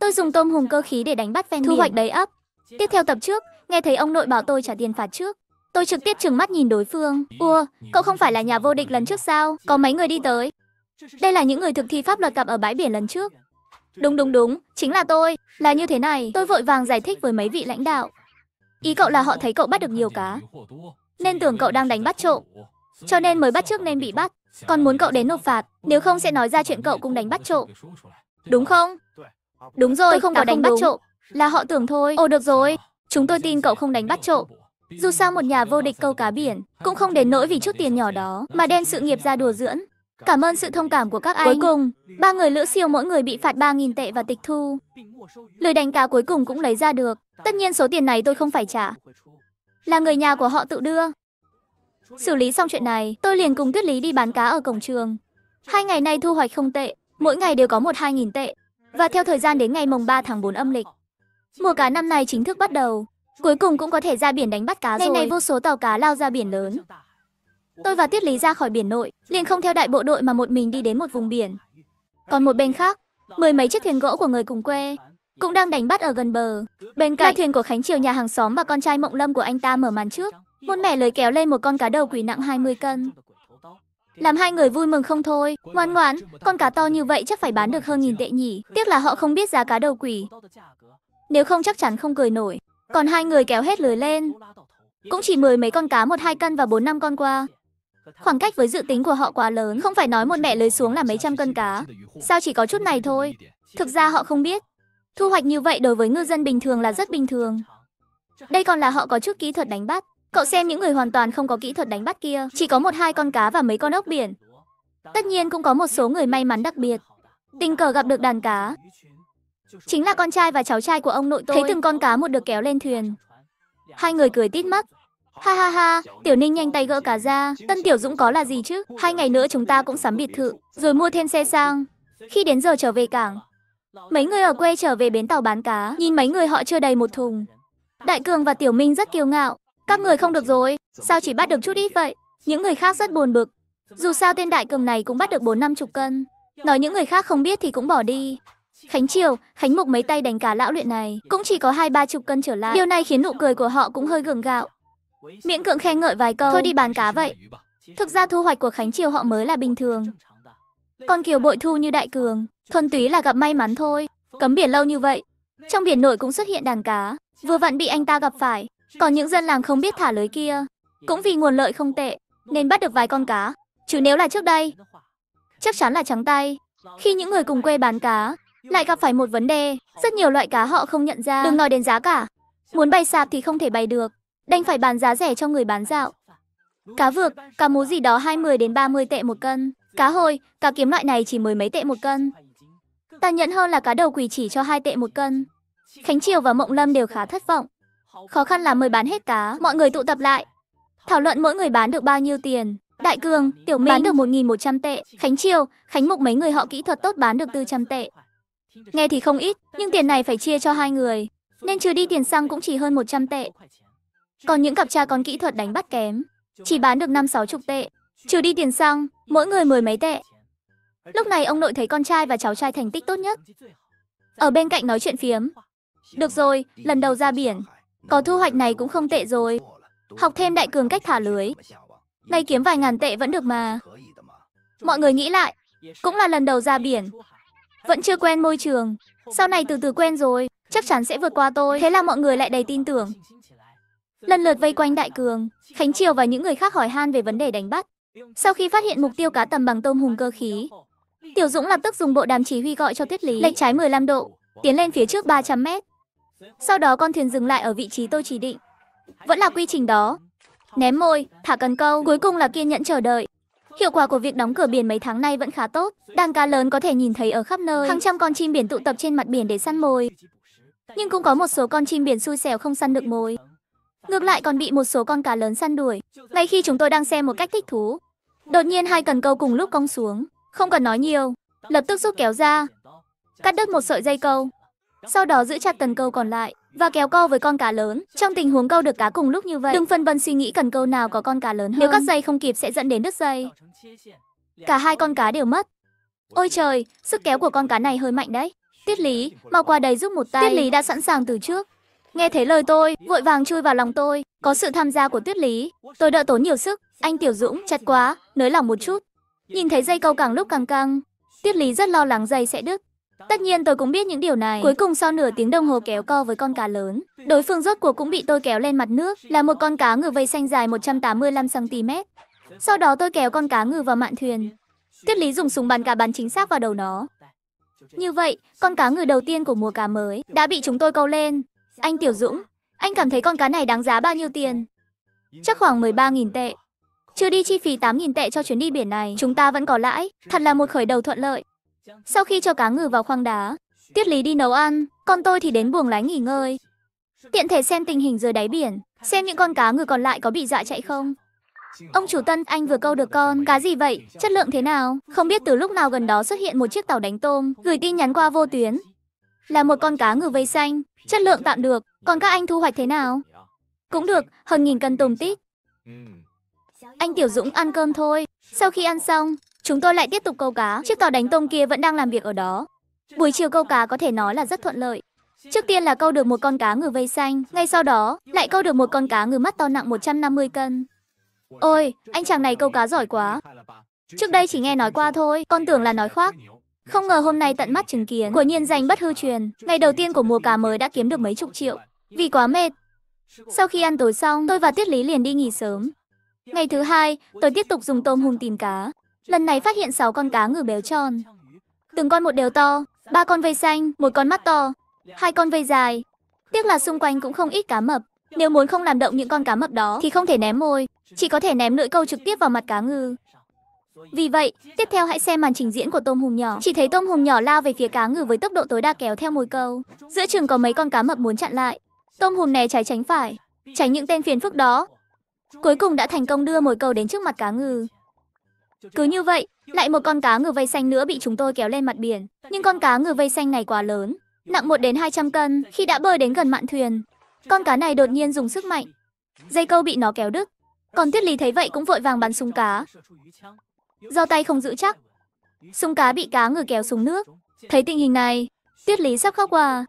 Tôi dùng tôm hùm cơ khí để đánh bắt ven Thu hoạch đấy ấp. Tiếp theo tập trước, nghe thấy ông nội bảo tôi trả tiền phạt trước. Tôi trực tiếp trừng mắt nhìn đối phương. Ua, cậu không phải là nhà vô địch lần trước sao? Có mấy người đi tới. Đây là những người thực thi pháp luật gặp ở bãi biển lần trước. Đúng đúng đúng, chính là tôi. Là như thế này, tôi vội vàng giải thích với mấy vị lãnh đạo. Ý cậu là họ thấy cậu bắt được nhiều cá. Nên tưởng cậu đang đánh bắt trộm. Cho nên mới bắt trước nên bị bắt. Còn muốn cậu đến nộp phạt, nếu không sẽ nói ra chuyện cậu cũng đánh bắt trộm. Đúng không? Đúng rồi, tôi không có đánh bắt trộm. Là họ tưởng thôi. Ồ được rồi, chúng tôi tin cậu không đánh bắt trộm. Dù sao một nhà vô địch câu cá biển, cũng không đến nỗi vì chút tiền nhỏ đó mà đem sự nghiệp ra đùa dưỡng. Cảm ơn sự thông cảm của các anh. Cuối cùng, ba người lữ siêu mỗi người bị phạt 3.000 tệ và tịch thu. Lời đánh cá cuối cùng cũng lấy ra được. Tất nhiên số tiền này tôi không phải trả. Là người nhà của họ tự đưa. Xử lý xong chuyện này, tôi liền cùng Tuyết Lý đi bán cá ở cổng trường. Hai ngày nay thu hoạch không tệ, mỗi ngày đều có một hai nghìn tệ và theo thời gian đến ngày mùng 3 tháng 4 âm lịch. Mùa cá năm nay chính thức bắt đầu, cuối cùng cũng có thể ra biển đánh bắt cá Ngày rồi. Ngày này vô số tàu cá lao ra biển lớn. Tôi và Tiết Lý ra khỏi biển nội, liền không theo đại bộ đội mà một mình đi đến một vùng biển. Còn một bên khác, mười mấy chiếc thuyền gỗ của người cùng quê cũng đang đánh bắt ở gần bờ. Bên cạnh là thuyền của Khánh Triều nhà hàng xóm và con trai Mộng Lâm của anh ta mở màn trước. Một mẻ lưới kéo lên một con cá đầu quỷ nặng 20 cân làm hai người vui mừng không thôi. Ngoan ngoãn, con cá to như vậy chắc phải bán được hơn nghìn tệ nhỉ. Tiếc là họ không biết giá cá đầu quỷ. Nếu không chắc chắn không cười nổi. Còn hai người kéo hết lưới lên. Cũng chỉ mười mấy con cá một hai cân và bốn năm con qua. Khoảng cách với dự tính của họ quá lớn, không phải nói một mẹ lưới xuống là mấy trăm cân cá. Sao chỉ có chút này thôi? Thực ra họ không biết. Thu hoạch như vậy đối với ngư dân bình thường là rất bình thường. Đây còn là họ có chút kỹ thuật đánh bắt. Cậu xem những người hoàn toàn không có kỹ thuật đánh bắt kia, chỉ có một hai con cá và mấy con ốc biển. Tất nhiên cũng có một số người may mắn đặc biệt. Tình cờ gặp được đàn cá. Chính là con trai và cháu trai của ông nội tôi. Thấy từng con cá một được kéo lên thuyền. Hai người cười tít mắt. Ha ha ha, Tiểu Ninh nhanh tay gỡ cá ra. Tân Tiểu Dũng có là gì chứ? Hai ngày nữa chúng ta cũng sắm biệt thự, rồi mua thêm xe sang. Khi đến giờ trở về cảng, mấy người ở quê trở về bến tàu bán cá. Nhìn mấy người họ chưa đầy một thùng. Đại Cường và Tiểu Minh rất kiêu ngạo. Các người không được rồi, sao chỉ bắt được chút ít vậy? Những người khác rất buồn bực. Dù sao tên đại cường này cũng bắt được 4 năm chục cân. Nói những người khác không biết thì cũng bỏ đi. Khánh Triều, Khánh Mục mấy tay đánh cả lão luyện này, cũng chỉ có hai ba chục cân trở lại. Điều này khiến nụ cười của họ cũng hơi gượng gạo. Miễn cưỡng khen ngợi vài câu, thôi đi bán cá vậy. Thực ra thu hoạch của Khánh Triều họ mới là bình thường. Còn kiểu bội thu như đại cường, thuần túy là gặp may mắn thôi. Cấm biển lâu như vậy, trong biển nổi cũng xuất hiện đàn cá, vừa vặn bị anh ta gặp phải. Còn những dân làng không biết thả lưới kia, cũng vì nguồn lợi không tệ, nên bắt được vài con cá. Chứ nếu là trước đây, chắc chắn là trắng tay. Khi những người cùng quê bán cá, lại gặp phải một vấn đề, rất nhiều loại cá họ không nhận ra. Đừng nói đến giá cả, muốn bày sạp thì không thể bày được, đành phải bán giá rẻ cho người bán dạo. Cá vược, cá mú gì đó 20 đến 30 tệ một cân. Cá hồi, cá kiếm loại này chỉ mười mấy tệ một cân. Tàn nhẫn hơn là cá đầu quỷ chỉ cho hai tệ một cân. Khánh Triều và Mộng Lâm đều khá thất vọng. Khó khăn là mới bán hết cá, mọi người tụ tập lại. Thảo luận mỗi người bán được bao nhiêu tiền. Đại Cường, Tiểu Minh bán được 1.100 tệ. Khánh Triều, Khánh Mục mấy người họ kỹ thuật tốt bán được 400 tệ. Nghe thì không ít, nhưng tiền này phải chia cho hai người. Nên trừ đi tiền xăng cũng chỉ hơn 100 tệ. Còn những cặp cha con kỹ thuật đánh bắt kém, chỉ bán được 5 chục tệ. Trừ đi tiền xăng, mỗi người mười mấy tệ. Lúc này ông nội thấy con trai và cháu trai thành tích tốt nhất. Ở bên cạnh nói chuyện phiếm. Được rồi, lần đầu ra biển, có thu hoạch này cũng không tệ rồi. Học thêm đại cường cách thả lưới. Ngay kiếm vài ngàn tệ vẫn được mà. Mọi người nghĩ lại, cũng là lần đầu ra biển. Vẫn chưa quen môi trường. Sau này từ từ quen rồi, chắc chắn sẽ vượt qua tôi. Thế là mọi người lại đầy tin tưởng. Lần lượt vây quanh đại cường, Khánh Triều và những người khác hỏi han về vấn đề đánh bắt. Sau khi phát hiện mục tiêu cá tầm bằng tôm hùm cơ khí, Tiểu Dũng lập tức dùng bộ đàm chỉ huy gọi cho Tuyết Lý, lệch trái 15 độ, tiến lên phía trước 300 mét. Sau đó con thuyền dừng lại ở vị trí tôi chỉ định. Vẫn là quy trình đó. Ném môi, thả cần câu, cuối cùng là kiên nhẫn chờ đợi. Hiệu quả của việc đóng cửa biển mấy tháng nay vẫn khá tốt. Đàn cá lớn có thể nhìn thấy ở khắp nơi. Hàng trăm con chim biển tụ tập trên mặt biển để săn mồi. Nhưng cũng có một số con chim biển xui xẻo không săn được mồi. Ngược lại còn bị một số con cá lớn săn đuổi. Ngay khi chúng tôi đang xem một cách thích thú, đột nhiên hai cần câu cùng lúc cong xuống. Không cần nói nhiều, lập tức rút kéo ra, cắt đứt một sợi dây câu sau đó giữ chặt cần câu còn lại và kéo câu với con cá lớn. Trong tình huống câu được cá cùng lúc như vậy, đừng phân vân suy nghĩ cần câu nào có con cá lớn hơn. Nếu các dây không kịp sẽ dẫn đến đứt dây. Cả hai con cá đều mất. Ôi trời, sức kéo của con cá này hơi mạnh đấy. Tiết Lý, mau qua đây giúp một tay. Tiết Lý đã sẵn sàng từ trước. Nghe thấy lời tôi, vội vàng chui vào lòng tôi. Có sự tham gia của Tuyết Lý, tôi đỡ tốn nhiều sức. Anh Tiểu Dũng, chặt quá, nới lỏng một chút. Nhìn thấy dây câu càng lúc càng căng. Tiết Lý rất lo lắng dây sẽ đứt. Tất nhiên tôi cũng biết những điều này. Cuối cùng sau nửa tiếng đồng hồ kéo co với con cá lớn, đối phương rốt cuộc cũng bị tôi kéo lên mặt nước, là một con cá ngừ vây xanh dài 185cm. Sau đó tôi kéo con cá ngừ vào mạn thuyền. Tiết lý dùng súng bắn cá bắn chính xác vào đầu nó. Như vậy, con cá ngừ đầu tiên của mùa cá mới đã bị chúng tôi câu lên. Anh Tiểu Dũng, anh cảm thấy con cá này đáng giá bao nhiêu tiền? Chắc khoảng 13.000 tệ. Chưa đi chi phí 8.000 tệ cho chuyến đi biển này, chúng ta vẫn có lãi. Thật là một khởi đầu thuận lợi. Sau khi cho cá ngừ vào khoang đá, Tiết Lý đi nấu ăn, còn tôi thì đến buồng lái nghỉ ngơi. Tiện thể xem tình hình dưới đáy biển, xem những con cá ngừ còn lại có bị dọa chạy không. Ông chủ Tân, anh vừa câu được con cá gì vậy? Chất lượng thế nào? Không biết từ lúc nào gần đó xuất hiện một chiếc tàu đánh tôm, gửi tin nhắn qua vô tuyến. Là một con cá ngừ vây xanh, chất lượng tạm được, còn các anh thu hoạch thế nào? Cũng được, hơn nghìn cân tôm tít. Anh Tiểu Dũng ăn cơm thôi. Sau khi ăn xong, Chúng tôi lại tiếp tục câu cá, chiếc tàu đánh tôm kia vẫn đang làm việc ở đó. Buổi chiều câu cá có thể nói là rất thuận lợi. Trước tiên là câu được một con cá ngừ vây xanh, ngay sau đó lại câu được một con cá ngừ mắt to nặng 150 cân. Ôi, anh chàng này câu cá giỏi quá. Trước đây chỉ nghe nói qua thôi, con tưởng là nói khoác. Không ngờ hôm nay tận mắt chứng kiến, quả nhiên danh bất hư truyền. Ngày đầu tiên của mùa cá mới đã kiếm được mấy chục triệu. Vì quá mệt. Sau khi ăn tối xong, tôi và Tiết Lý liền đi nghỉ sớm. Ngày thứ hai, tôi tiếp tục dùng tôm hùm tìm cá. Lần này phát hiện 6 con cá ngừ béo tròn. Từng con một đều to, ba con vây xanh, một con mắt to, hai con vây dài. Tiếc là xung quanh cũng không ít cá mập. Nếu muốn không làm động những con cá mập đó thì không thể ném môi, chỉ có thể ném lưỡi câu trực tiếp vào mặt cá ngừ. Vì vậy, tiếp theo hãy xem màn trình diễn của tôm hùm nhỏ. Chỉ thấy tôm hùm nhỏ lao về phía cá ngừ với tốc độ tối đa kéo theo mồi câu. Giữa chừng có mấy con cá mập muốn chặn lại. Tôm hùm né trái tránh phải, tránh những tên phiền phức đó. Cuối cùng đã thành công đưa mồi câu đến trước mặt cá ngừ. Cứ như vậy, lại một con cá ngừ vây xanh nữa bị chúng tôi kéo lên mặt biển. Nhưng con cá ngừ vây xanh này quá lớn, nặng 1 đến 200 cân khi đã bơi đến gần mạn thuyền. Con cá này đột nhiên dùng sức mạnh. Dây câu bị nó kéo đứt. Còn Tuyết Lý thấy vậy cũng vội vàng bắn súng cá. Do tay không giữ chắc, súng cá bị cá ngừ kéo xuống nước. Thấy tình hình này, Tuyết Lý sắp khóc hòa.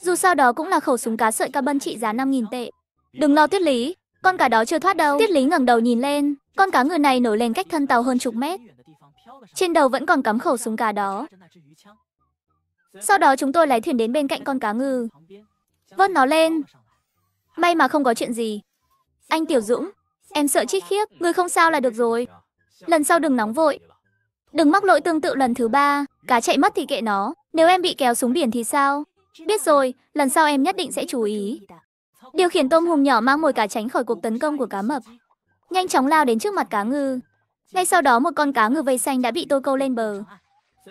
Dù sao đó cũng là khẩu súng cá sợi carbon trị giá 5.000 tệ. Đừng lo Tuyết Lý, con cá đó chưa thoát đâu. Tiết Lý ngẩng đầu nhìn lên, con cá ngừ này nổi lên cách thân tàu hơn chục mét. Trên đầu vẫn còn cắm khẩu súng cá đó. Sau đó chúng tôi lái thuyền đến bên cạnh con cá ngừ. Vớt nó lên. May mà không có chuyện gì. Anh Tiểu Dũng, em sợ chít khiếp, người không sao là được rồi. Lần sau đừng nóng vội. Đừng mắc lỗi tương tự lần thứ ba, cá chạy mất thì kệ nó. Nếu em bị kéo xuống biển thì sao? Biết rồi, lần sau em nhất định sẽ chú ý. Điều khiển tôm hùm nhỏ mang mồi cá tránh khỏi cuộc tấn công của cá mập. Nhanh chóng lao đến trước mặt cá ngư. Ngay sau đó một con cá ngừ vây xanh đã bị tôi câu lên bờ.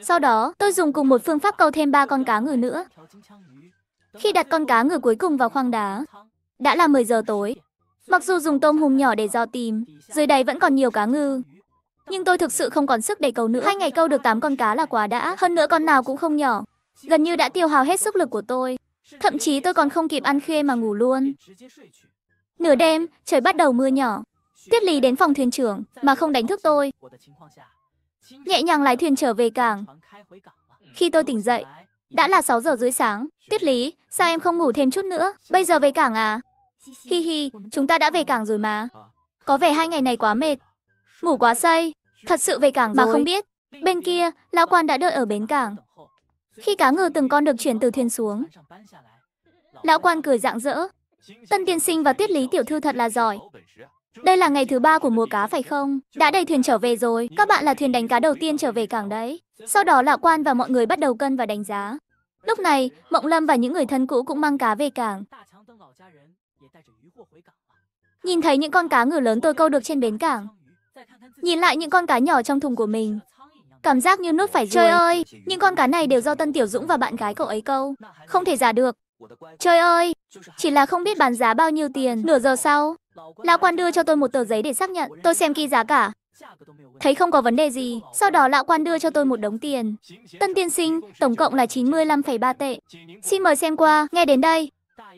Sau đó, tôi dùng cùng một phương pháp câu thêm ba con cá ngừ nữa. Khi đặt con cá ngừ cuối cùng vào khoang đá, đã là 10 giờ tối. Mặc dù dùng tôm hùm nhỏ để dò tìm, dưới đáy vẫn còn nhiều cá ngư. Nhưng tôi thực sự không còn sức để câu nữa. Hai ngày câu được 8 con cá là quá đã, hơn nữa con nào cũng không nhỏ. Gần như đã tiêu hao hết sức lực của tôi. Thậm chí tôi còn không kịp ăn khuya mà ngủ luôn. Nửa đêm, trời bắt đầu mưa nhỏ. Tiết Lý đến phòng thuyền trưởng mà không đánh thức tôi. Nhẹ nhàng lái thuyền trở về cảng. Khi tôi tỉnh dậy, đã là 6 giờ rưỡi sáng. Tiết Lý, sao em không ngủ thêm chút nữa? Bây giờ về cảng à? Hi hi, chúng ta đã về cảng rồi mà. Có vẻ hai ngày này quá mệt. Ngủ quá say. Thật sự về cảng mà không biết. Bên kia, lão quan đã đợi ở bến cảng. Khi cá ngừ từng con được chuyển từ thuyền xuống, lão quan cười rạng rỡ. Tân tiên sinh và tuyết lý tiểu thư thật là giỏi. Đây là ngày thứ ba của mùa cá phải không? Đã đầy thuyền trở về rồi, các bạn là thuyền đánh cá đầu tiên trở về cảng đấy. Sau đó lão quan và mọi người bắt đầu cân và đánh giá. Lúc này, Mộng Lâm và những người thân cũ cũng mang cá về cảng. Nhìn thấy những con cá ngừ lớn tôi câu được trên bến cảng. Nhìn lại những con cá nhỏ trong thùng của mình, Cảm giác như nuốt phải chơi ơi, những con cá này đều do Tân Tiểu Dũng và bạn gái cậu ấy câu. Không thể giả được. Trời ơi, chỉ là không biết bán giá bao nhiêu tiền. Nửa giờ sau, lão quan đưa cho tôi một tờ giấy để xác nhận. Tôi xem kỹ giá cả. Thấy không có vấn đề gì, sau đó lão quan đưa cho tôi một đống tiền. Tân tiên sinh, tổng cộng là 95,3 tệ. Xin mời xem qua, nghe đến đây.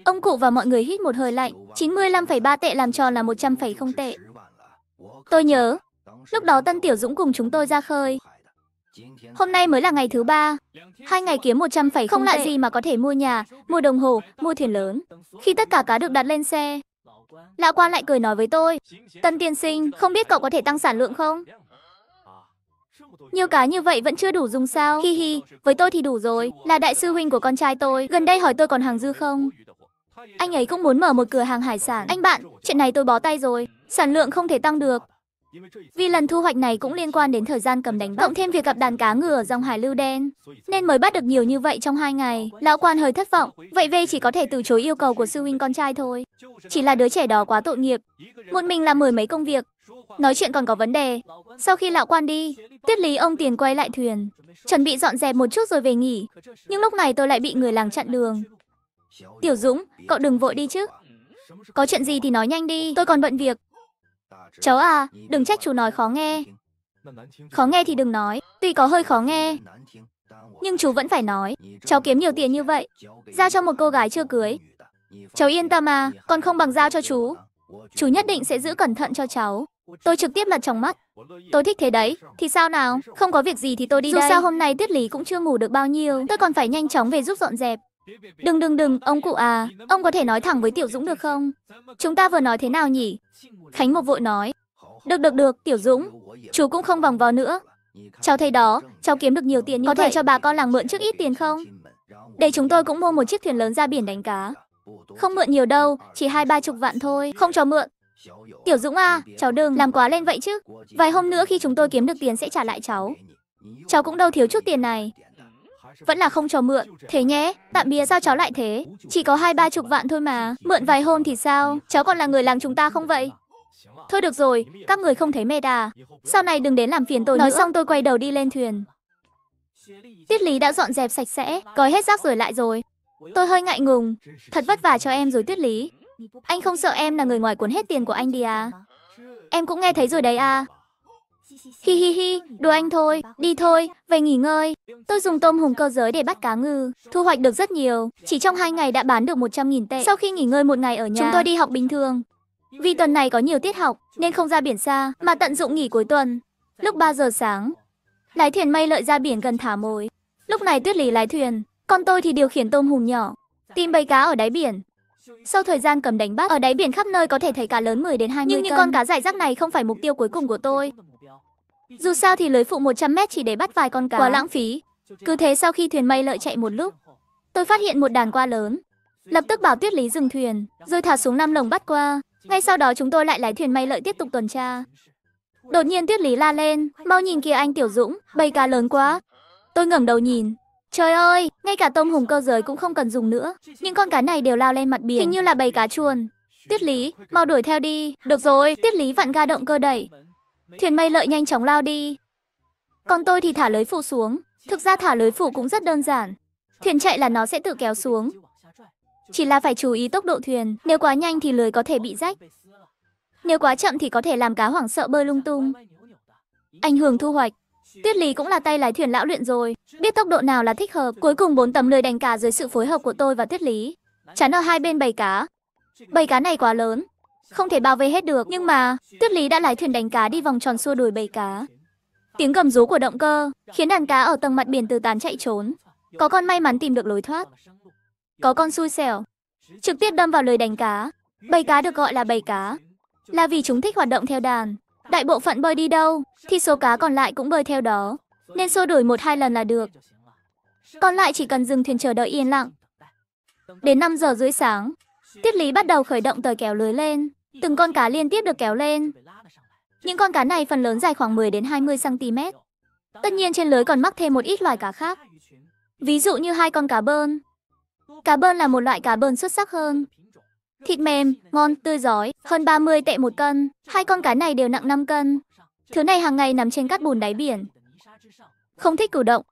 Ông cụ và mọi người hít một hơi lạnh, 95,3 tệ làm tròn là 100,0 tệ. Tôi nhớ, lúc đó Tân Tiểu Dũng cùng chúng tôi ra khơi, Hôm nay mới là ngày thứ ba. Hai ngày kiếm 100 phải không lạ gì mà có thể mua nhà, mua đồng hồ, mua thuyền lớn. Khi tất cả cá được đặt lên xe, Lão quan lại cười nói với tôi, Tân tiên sinh, không biết cậu có thể tăng sản lượng không? Nhiều cá như vậy vẫn chưa đủ dùng sao? Hi hi, với tôi thì đủ rồi, là đại sư huynh của con trai tôi, gần đây hỏi tôi còn hàng dư không? Anh ấy cũng muốn mở một cửa hàng hải sản. Anh bạn, chuyện này tôi bó tay rồi, sản lượng không thể tăng được. Vì lần thu hoạch này cũng liên quan đến thời gian cầm đánh bắt, cộng thêm việc gặp đàn cá ngừ ở dòng hải lưu đen, nên mới bắt được nhiều như vậy trong hai ngày. Lão quan hơi thất vọng, vậy V chỉ có thể từ chối yêu cầu của sư huynh con trai thôi. Chỉ là đứa trẻ đó quá tội nghiệp, một mình làm mười mấy công việc, nói chuyện còn có vấn đề. Sau khi lão quan đi, tiết lý ông tiền quay lại thuyền, chuẩn bị dọn dẹp một chút rồi về nghỉ. Nhưng lúc này tôi lại bị người làng chặn đường. Tiểu Dũng, cậu đừng vội đi chứ. Có chuyện gì thì nói nhanh đi, tôi còn bận việc. Cháu à, đừng trách chú nói khó nghe. Khó nghe thì đừng nói, tuy có hơi khó nghe. Nhưng chú vẫn phải nói, cháu kiếm nhiều tiền như vậy, giao cho một cô gái chưa cưới. Cháu yên tâm mà, còn không bằng giao cho chú. Chú nhất định sẽ giữ cẩn thận cho cháu. Tôi trực tiếp lật trong mắt. Tôi thích thế đấy, thì sao nào, không có việc gì thì tôi đi Dù đây. Dù sao hôm nay tiết lý cũng chưa ngủ được bao nhiêu, tôi còn phải nhanh chóng về giúp dọn dẹp. Đừng đừng đừng, ông cụ à, ông có thể nói thẳng với Tiểu Dũng được không? Chúng ta vừa nói thế nào nhỉ? Khánh một vội nói. Được được được, Tiểu Dũng, chú cũng không vòng vò nữa. Cháu thấy đó, cháu kiếm được nhiều tiền như Có vậy. thể cho bà con làng mượn trước ít tiền không? Để chúng tôi cũng mua một chiếc thuyền lớn ra biển đánh cá. Không mượn nhiều đâu, chỉ hai ba chục vạn thôi, không cho mượn. Tiểu Dũng à, cháu đừng làm quá lên vậy chứ. Vài hôm nữa khi chúng tôi kiếm được tiền sẽ trả lại cháu. Cháu cũng đâu thiếu chút tiền này vẫn là không cho mượn. Thế nhé, tạm bia sao cháu lại thế? Chỉ có hai ba chục vạn thôi mà, mượn vài hôm thì sao? Cháu còn là người làng chúng ta không vậy? Thôi được rồi, các người không thấy mệt đà Sau này đừng đến làm phiền tôi Nói nữa. xong tôi quay đầu đi lên thuyền. Tiết Lý đã dọn dẹp sạch sẽ, gói hết rác rồi lại rồi. Tôi hơi ngại ngùng, thật vất vả cho em rồi Tuyết Lý. Anh không sợ em là người ngoài cuốn hết tiền của anh đi à? Em cũng nghe thấy rồi đấy à. Hi hi hi, đùa anh thôi, đi thôi, về nghỉ ngơi. Tôi dùng tôm hùm cơ giới để bắt cá ngừ, thu hoạch được rất nhiều. Chỉ trong 2 ngày đã bán được 100.000 tệ. Sau khi nghỉ ngơi một ngày ở nhà, chúng tôi đi học bình thường. Vì tuần này có nhiều tiết học, nên không ra biển xa, mà tận dụng nghỉ cuối tuần. Lúc 3 giờ sáng, lái thuyền may lợi ra biển gần thả mồi. Lúc này tuyết lì lái thuyền, còn tôi thì điều khiển tôm hùm nhỏ, tìm bầy cá ở đáy biển. Sau thời gian cầm đánh bắt, ở đáy biển khắp nơi có thể thấy cá lớn 10 đến 20 Nhưng những con cá dài rác này không phải mục tiêu cuối cùng của tôi. Dù sao thì lưới phụ 100 mét chỉ để bắt vài con cá. Quá lãng phí. Cứ thế sau khi thuyền mây lợi chạy một lúc, tôi phát hiện một đàn qua lớn. Lập tức bảo Tuyết Lý dừng thuyền, rồi thả xuống năm lồng bắt qua. Ngay sau đó chúng tôi lại lái thuyền mây lợi tiếp tục tuần tra. Đột nhiên Tuyết Lý la lên, mau nhìn kìa anh Tiểu Dũng, bầy cá lớn quá. Tôi ngẩng đầu nhìn. Trời ơi, ngay cả tôm hùng cơ giới cũng không cần dùng nữa. Những con cá này đều lao lên mặt biển, hình như là bầy cá chuồn. Tuyết Lý, mau đuổi theo đi. Được rồi, Tuyết Lý vặn ga động cơ đẩy, Thuyền may lợi nhanh chóng lao đi. Còn tôi thì thả lưới phụ xuống. Thực ra thả lưới phụ cũng rất đơn giản. Thuyền chạy là nó sẽ tự kéo xuống. Chỉ là phải chú ý tốc độ thuyền. Nếu quá nhanh thì lưới có thể bị rách. Nếu quá chậm thì có thể làm cá hoảng sợ bơi lung tung. Ảnh hưởng thu hoạch. Tuyết Lý cũng là tay lái thuyền lão luyện rồi, biết tốc độ nào là thích hợp. Cuối cùng bốn tấm lưới đánh cá dưới sự phối hợp của tôi và Tuyết Lý. Chắn ở hai bên bầy cá. Bầy cá này quá lớn, không thể bao vây hết được, nhưng mà Tuyết Lý đã lái thuyền đánh cá đi vòng tròn xua đuổi bầy cá. Tiếng gầm rú của động cơ khiến đàn cá ở tầng mặt biển từ tán chạy trốn. Có con may mắn tìm được lối thoát. Có con xui xẻo trực tiếp đâm vào lưới đánh cá. Bầy cá được gọi là bầy cá là vì chúng thích hoạt động theo đàn. Đại bộ phận bơi đi đâu thì số cá còn lại cũng bơi theo đó, nên xua đuổi một hai lần là được. Còn lại chỉ cần dừng thuyền chờ đợi yên lặng. Đến 5 giờ rưỡi sáng, Tiết Lý bắt đầu khởi động tờ kéo lưới lên. Từng con cá liên tiếp được kéo lên. Những con cá này phần lớn dài khoảng 10 đến 20 cm. Tất nhiên trên lưới còn mắc thêm một ít loài cá khác. Ví dụ như hai con cá bơn. Cá bơn là một loại cá bơn xuất sắc hơn. Thịt mềm, ngon, tươi giói, hơn 30 tệ một cân. Hai con cá này đều nặng 5 cân. Thứ này hàng ngày nằm trên cát bùn đáy biển. Không thích cử động.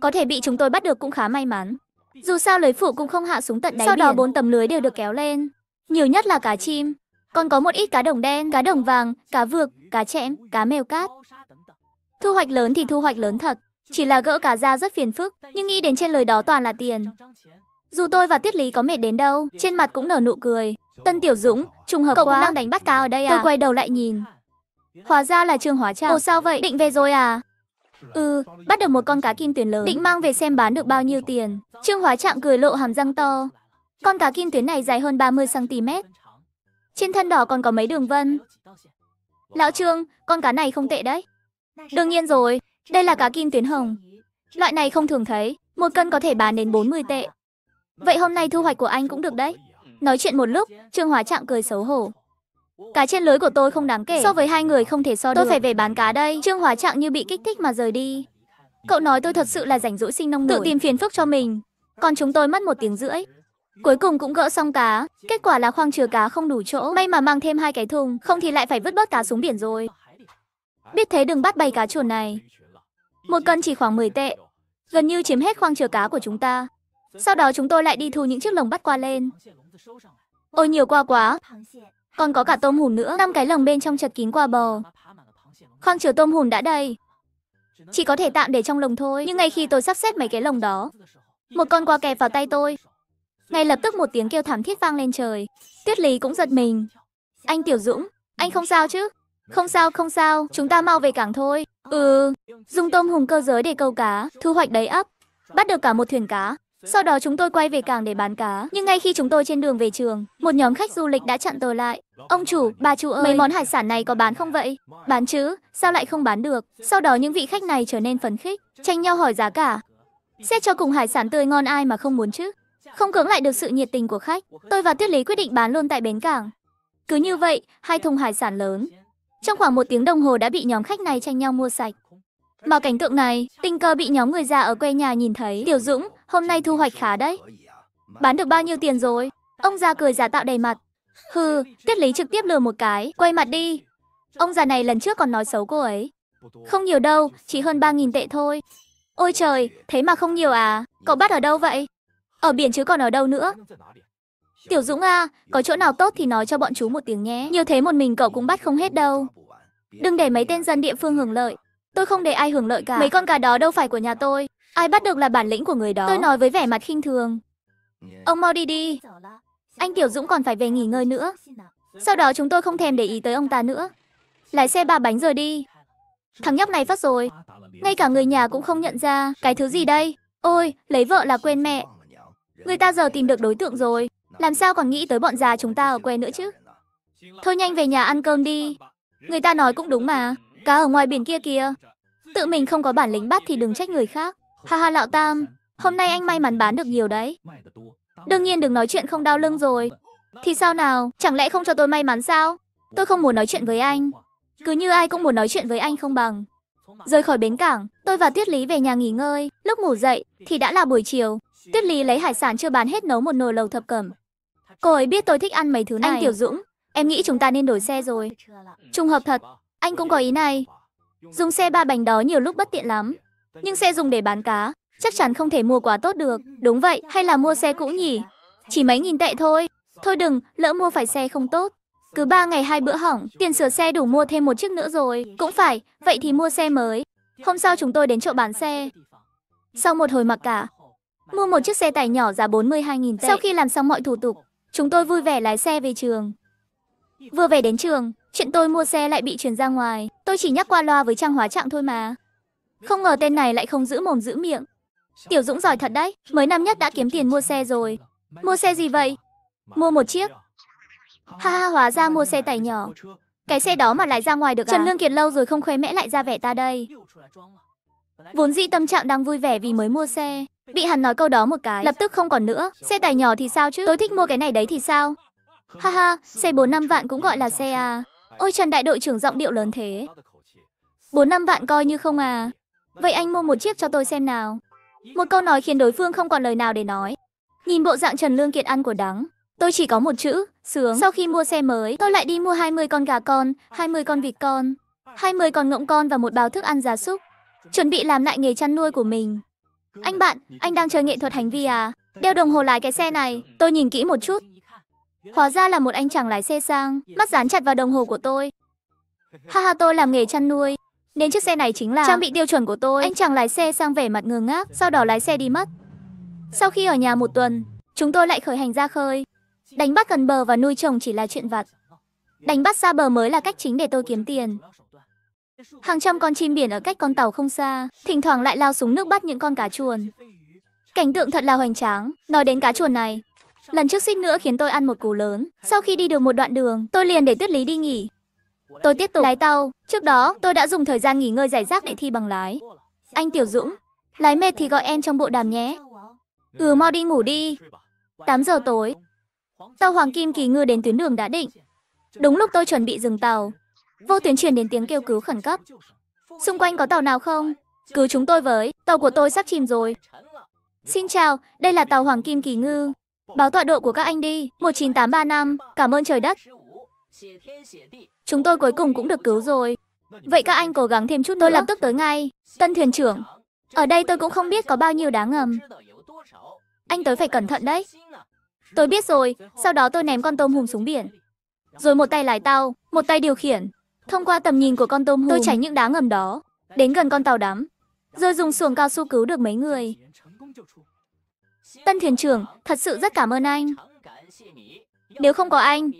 Có thể bị chúng tôi bắt được cũng khá may mắn. Dù sao lưới phụ cũng không hạ xuống tận đáy Sau biển. Sau đó bốn tấm lưới đều được kéo lên. Nhiều nhất là cá chim. Còn có một ít cá đồng đen, cá đồng vàng, cá vược, cá chẽm, cá mèo cát. Thu hoạch lớn thì thu hoạch lớn thật, chỉ là gỡ cá ra rất phiền phức, nhưng nghĩ đến trên lời đó toàn là tiền. Dù tôi và Tiết Lý có mệt đến đâu, trên mặt cũng nở nụ cười. Tân Tiểu Dũng, trùng hợp cậu quá. cũng đang đánh bắt cá ở đây à? Tôi quay đầu lại nhìn. Hóa ra là Trương Hóa Trang. Ồ sao vậy, định về rồi à? Ừ, bắt được một con cá kim tuyến lớn, định mang về xem bán được bao nhiêu tiền. Trương Hóa Trạng cười lộ hàm răng to. Con cá kim tuyến này dài hơn 30 cm, trên thân đỏ còn có mấy đường vân. Lão Trương, con cá này không tệ đấy. Đương nhiên rồi, đây là cá kim tuyến hồng. Loại này không thường thấy, một cân có thể bán đến 40 tệ. Vậy hôm nay thu hoạch của anh cũng được đấy. Nói chuyện một lúc, Trương Hóa Trạng cười xấu hổ. Cá trên lưới của tôi không đáng kể, so với hai người không thể so được. Tôi phải về bán cá đây. Trương Hóa Trạng như bị kích thích mà rời đi. Cậu nói tôi thật sự là rảnh rỗi sinh nông nổi. Tự tìm phiền phức cho mình. Còn chúng tôi mất một tiếng rưỡi. Cuối cùng cũng gỡ xong cá, kết quả là khoang chứa cá không đủ chỗ, may mà mang thêm hai cái thùng, không thì lại phải vứt bớt cá xuống biển rồi. Biết thế đừng bắt bay cá chuồn này. Một cân chỉ khoảng 10 tệ, gần như chiếm hết khoang chứa cá của chúng ta. Sau đó chúng tôi lại đi thu những chiếc lồng bắt qua lên. Ôi nhiều qua quá. Còn có cả tôm hùm nữa, năm cái lồng bên trong chật kín qua bờ. Khoang chứa tôm hùm đã đầy. Chỉ có thể tạm để trong lồng thôi, nhưng ngay khi tôi sắp xếp mấy cái lồng đó, một con qua kẹp vào tay tôi, ngay lập tức một tiếng kêu thảm thiết vang lên trời. Tuyết Lý cũng giật mình. Anh Tiểu Dũng, anh không sao chứ? Không sao, không sao, chúng ta mau về cảng thôi. Ừ, dùng tôm hùm cơ giới để câu cá, thu hoạch đầy ắp. Bắt được cả một thuyền cá. Sau đó chúng tôi quay về cảng để bán cá. Nhưng ngay khi chúng tôi trên đường về trường, một nhóm khách du lịch đã chặn tôi lại. Ông chủ, bà chủ ơi, mấy món hải sản này có bán không vậy? Bán chứ, sao lại không bán được? Sau đó những vị khách này trở nên phấn khích, tranh nhau hỏi giá cả. Xét cho cùng hải sản tươi ngon ai mà không muốn chứ? Không cưỡng lại được sự nhiệt tình của khách, tôi và Tuyết Lý quyết định bán luôn tại bến cảng. Cứ như vậy, hai thùng hải sản lớn. Trong khoảng một tiếng đồng hồ đã bị nhóm khách này tranh nhau mua sạch. Mà cảnh tượng này, tình cờ bị nhóm người già ở quê nhà nhìn thấy. Tiểu Dũng, hôm nay thu hoạch khá đấy. Bán được bao nhiêu tiền rồi? Ông già cười giả tạo đầy mặt. Hừ, Tuyết Lý trực tiếp lừa một cái, quay mặt đi. Ông già này lần trước còn nói xấu cô ấy. Không nhiều đâu, chỉ hơn 3.000 tệ thôi. Ôi trời, thế mà không nhiều à? Cậu bắt ở đâu vậy? Ở biển chứ còn ở đâu nữa. Tiểu Dũng à, có chỗ nào tốt thì nói cho bọn chú một tiếng nhé. Như thế một mình cậu cũng bắt không hết đâu. Đừng để mấy tên dân địa phương hưởng lợi. Tôi không để ai hưởng lợi cả. Mấy con cá đó đâu phải của nhà tôi. Ai bắt được là bản lĩnh của người đó. Tôi nói với vẻ mặt khinh thường. Ông mau đi đi. Anh Tiểu Dũng còn phải về nghỉ ngơi nữa. Sau đó chúng tôi không thèm để ý tới ông ta nữa. Lái xe ba bánh rồi đi. Thằng nhóc này phát rồi. Ngay cả người nhà cũng không nhận ra. Cái thứ gì đây? Ôi, lấy vợ là quên mẹ. Người ta giờ tìm được đối tượng rồi, làm sao còn nghĩ tới bọn già chúng ta ở quê nữa chứ? Thôi nhanh về nhà ăn cơm đi. Người ta nói cũng đúng mà, cá ở ngoài biển kia kìa. Tự mình không có bản lĩnh bắt thì đừng trách người khác. Ha ha lão Tam, hôm nay anh may mắn bán được nhiều đấy. Đương nhiên đừng nói chuyện không đau lưng rồi. Thì sao nào, chẳng lẽ không cho tôi may mắn sao? Tôi không muốn nói chuyện với anh. Cứ như ai cũng muốn nói chuyện với anh không bằng. Rời khỏi bến cảng, tôi và Tuyết Lý về nhà nghỉ ngơi. Lúc ngủ dậy thì đã là buổi chiều. Tiếp Lý lấy hải sản chưa bán hết nấu một nồi lầu thập cẩm. Cô ấy biết tôi thích ăn mấy thứ này. Anh Tiểu Dũng, em nghĩ chúng ta nên đổi xe rồi. Trùng hợp thật, anh cũng có ý này. Dùng xe ba bánh đó nhiều lúc bất tiện lắm. Nhưng xe dùng để bán cá, chắc chắn không thể mua quá tốt được. Đúng vậy, hay là mua xe cũ nhỉ? Chỉ mấy nghìn tệ thôi. Thôi đừng, lỡ mua phải xe không tốt. Cứ ba ngày hai bữa hỏng, tiền sửa xe đủ mua thêm một chiếc nữa rồi. Cũng phải, vậy thì mua xe mới. Hôm sau chúng tôi đến chỗ bán xe. Sau một hồi mặc cả, mua một chiếc xe tải nhỏ giá 42.000 tệ. Sau khi làm xong mọi thủ tục, chúng tôi vui vẻ lái xe về trường. Vừa về đến trường, chuyện tôi mua xe lại bị truyền ra ngoài. Tôi chỉ nhắc qua loa với trang hóa trạng thôi mà. Không ngờ tên này lại không giữ mồm giữ miệng. Tiểu Dũng giỏi thật đấy, mới năm nhất đã kiếm tiền mua xe rồi. Mua xe gì vậy? Mua một chiếc. Ha ha hóa ra mua xe tải nhỏ. Cái xe đó mà lại ra ngoài được à? Trần Lương Kiệt lâu rồi không khoe mẽ lại ra vẻ ta đây. Vốn dĩ tâm trạng đang vui vẻ vì mới mua xe. Bị hắn nói câu đó một cái, lập tức không còn nữa. Xe tài nhỏ thì sao chứ? Tôi thích mua cái này đấy thì sao? Ha ha, xe 4 năm vạn cũng gọi là xe à. Ôi Trần Đại đội trưởng giọng điệu lớn thế. 4 năm vạn coi như không à. Vậy anh mua một chiếc cho tôi xem nào. Một câu nói khiến đối phương không còn lời nào để nói. Nhìn bộ dạng Trần Lương Kiệt ăn của đắng, tôi chỉ có một chữ, sướng. Sau khi mua xe mới, tôi lại đi mua 20 con gà con, 20 con vịt con, 20 con ngỗng con và một bao thức ăn gia súc. Chuẩn bị làm lại nghề chăn nuôi của mình. Anh bạn, anh đang chơi nghệ thuật hành vi à? Đeo đồng hồ lái cái xe này, tôi nhìn kỹ một chút. Hóa ra là một anh chàng lái xe sang, mắt dán chặt vào đồng hồ của tôi. Haha tôi làm nghề chăn nuôi, nên chiếc xe này chính là trang bị tiêu chuẩn của tôi. Anh chàng lái xe sang vẻ mặt ngơ ngác, sau đó lái xe đi mất. Sau khi ở nhà một tuần, chúng tôi lại khởi hành ra khơi. Đánh bắt gần bờ và nuôi trồng chỉ là chuyện vặt. Đánh bắt xa bờ mới là cách chính để tôi kiếm tiền. Hàng trăm con chim biển ở cách con tàu không xa, thỉnh thoảng lại lao xuống nước bắt những con cá chuồn. Cảnh tượng thật là hoành tráng, nói đến cá chuồn này. Lần trước suýt nữa khiến tôi ăn một cú lớn. Sau khi đi được một đoạn đường, tôi liền để tuyết lý đi nghỉ. Tôi tiếp tục lái tàu. Trước đó, tôi đã dùng thời gian nghỉ ngơi giải rác để thi bằng lái. Anh Tiểu Dũng, lái mệt thì gọi em trong bộ đàm nhé. Ừ mau đi ngủ đi. 8 giờ tối, tàu Hoàng Kim Kỳ Ngư đến tuyến đường đã định. Đúng lúc tôi chuẩn bị dừng tàu, Vô tuyến truyền đến tiếng kêu cứu khẩn cấp. Xung quanh có tàu nào không? Cứu chúng tôi với, tàu của tôi sắp chìm rồi. Xin chào, đây là tàu Hoàng Kim Kỳ Ngư. Báo tọa độ của các anh đi, 19835, cảm ơn trời đất. Chúng tôi cuối cùng cũng được cứu rồi. Vậy các anh cố gắng thêm chút nữa. Tôi lập tức tới ngay. Tân thuyền trưởng, ở đây tôi cũng không biết có bao nhiêu đá ngầm. Anh tới phải cẩn thận đấy. Tôi biết rồi, sau đó tôi ném con tôm hùm xuống biển. Rồi một tay lái tàu, một tay điều khiển, Thông qua tầm nhìn của con tôm hùm, tôi tránh những đá ngầm đó, đến gần con tàu đắm, rồi dùng xuồng cao su cứu được mấy người. Tân thuyền trưởng, thật sự rất cảm ơn anh. Nếu không có anh,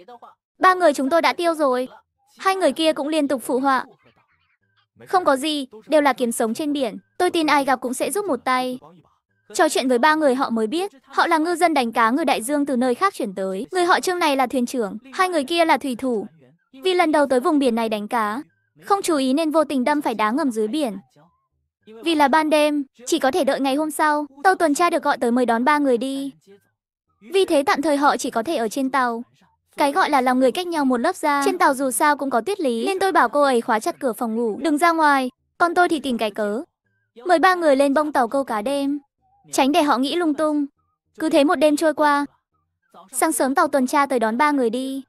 ba người chúng tôi đã tiêu rồi. Hai người kia cũng liên tục phụ họa. Không có gì, đều là kiếm sống trên biển. Tôi tin ai gặp cũng sẽ giúp một tay. Trò chuyện với ba người họ mới biết, họ là ngư dân đánh cá người đại dương từ nơi khác chuyển tới. Người họ trương này là thuyền trưởng, hai người kia là thủy thủ. Vì lần đầu tới vùng biển này đánh cá, không chú ý nên vô tình đâm phải đá ngầm dưới biển. Vì là ban đêm, chỉ có thể đợi ngày hôm sau, tàu tuần tra được gọi tới mời đón ba người đi. Vì thế tạm thời họ chỉ có thể ở trên tàu. Cái gọi là lòng người cách nhau một lớp da, trên tàu dù sao cũng có tuyết lý, nên tôi bảo cô ấy khóa chặt cửa phòng ngủ, đừng ra ngoài, còn tôi thì tìm cái cớ. Mời ba người lên bông tàu câu cá đêm, tránh để họ nghĩ lung tung. Cứ thế một đêm trôi qua. Sáng sớm tàu tuần tra tới đón ba người đi.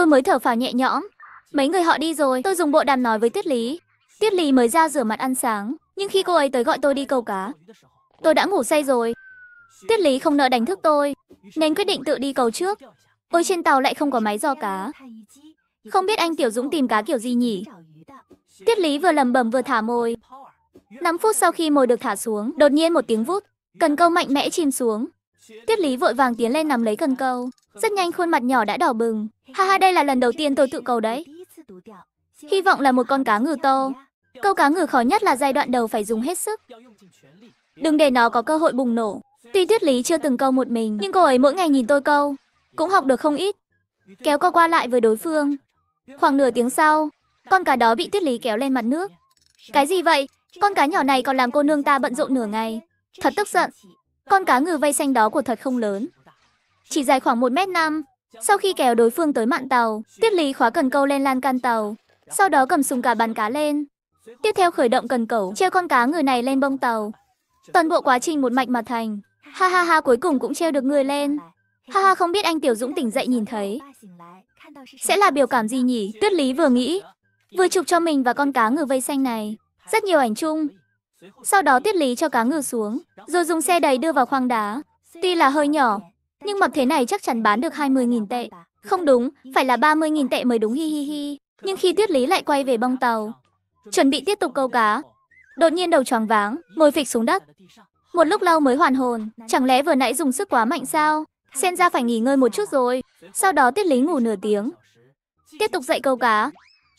Tôi mới thở phào nhẹ nhõm. Mấy người họ đi rồi, tôi dùng bộ đàm nói với Tuyết Lý. Tuyết Lý mới ra rửa mặt ăn sáng, nhưng khi cô ấy tới gọi tôi đi câu cá, tôi đã ngủ say rồi. Tuyết Lý không nợ đánh thức tôi, nên quyết định tự đi cầu trước. Ôi trên tàu lại không có máy giò cá. Không biết anh Tiểu Dũng tìm cá kiểu gì nhỉ? Tuyết Lý vừa lầm bầm vừa thả mồi. 5 phút sau khi mồi được thả xuống, đột nhiên một tiếng vút, cần câu mạnh mẽ chìm xuống. Tiết Lý vội vàng tiến lên nắm lấy cần câu. Rất nhanh khuôn mặt nhỏ đã đỏ bừng. Ha ha, đây là lần đầu tiên tôi tự cầu đấy. Hy vọng là một con cá ngừ tô. Câu cá ngừ khó nhất là giai đoạn đầu phải dùng hết sức. Đừng để nó có cơ hội bùng nổ. Tuy Tiết Lý chưa từng câu một mình, nhưng cô ấy mỗi ngày nhìn tôi câu, cũng học được không ít. Kéo co qua lại với đối phương. Khoảng nửa tiếng sau, con cá đó bị Tiết Lý kéo lên mặt nước. Cái gì vậy? Con cá nhỏ này còn làm cô nương ta bận rộn nửa ngày. Thật tức giận. Con cá ngừ vây xanh đó của thật không lớn. Chỉ dài khoảng 1m5. Sau khi kéo đối phương tới mạn tàu, Tiết Lý khóa cần câu lên lan can tàu. Sau đó cầm súng cả bàn cá lên. Tiếp theo khởi động cần cẩu, treo con cá người này lên bông tàu. Toàn bộ quá trình một mạch mà thành. Ha ha ha cuối cùng cũng treo được người lên. Ha ha không biết anh Tiểu Dũng tỉnh dậy nhìn thấy. Sẽ là biểu cảm gì nhỉ? Tuyết Lý vừa nghĩ, vừa chụp cho mình và con cá ngừ vây xanh này. Rất nhiều ảnh chung, sau đó tiết lý cho cá ngừ xuống, rồi dùng xe đầy đưa vào khoang đá. Tuy là hơi nhỏ, nhưng mập thế này chắc chắn bán được 20.000 tệ. Không đúng, phải là 30.000 tệ mới đúng hi hi hi. Nhưng khi tiết lý lại quay về bong tàu, chuẩn bị tiếp tục câu cá, đột nhiên đầu choáng váng, ngồi phịch xuống đất. Một lúc lâu mới hoàn hồn, chẳng lẽ vừa nãy dùng sức quá mạnh sao? Xem ra phải nghỉ ngơi một chút rồi. Sau đó tiết lý ngủ nửa tiếng. Tiếp tục dậy câu cá,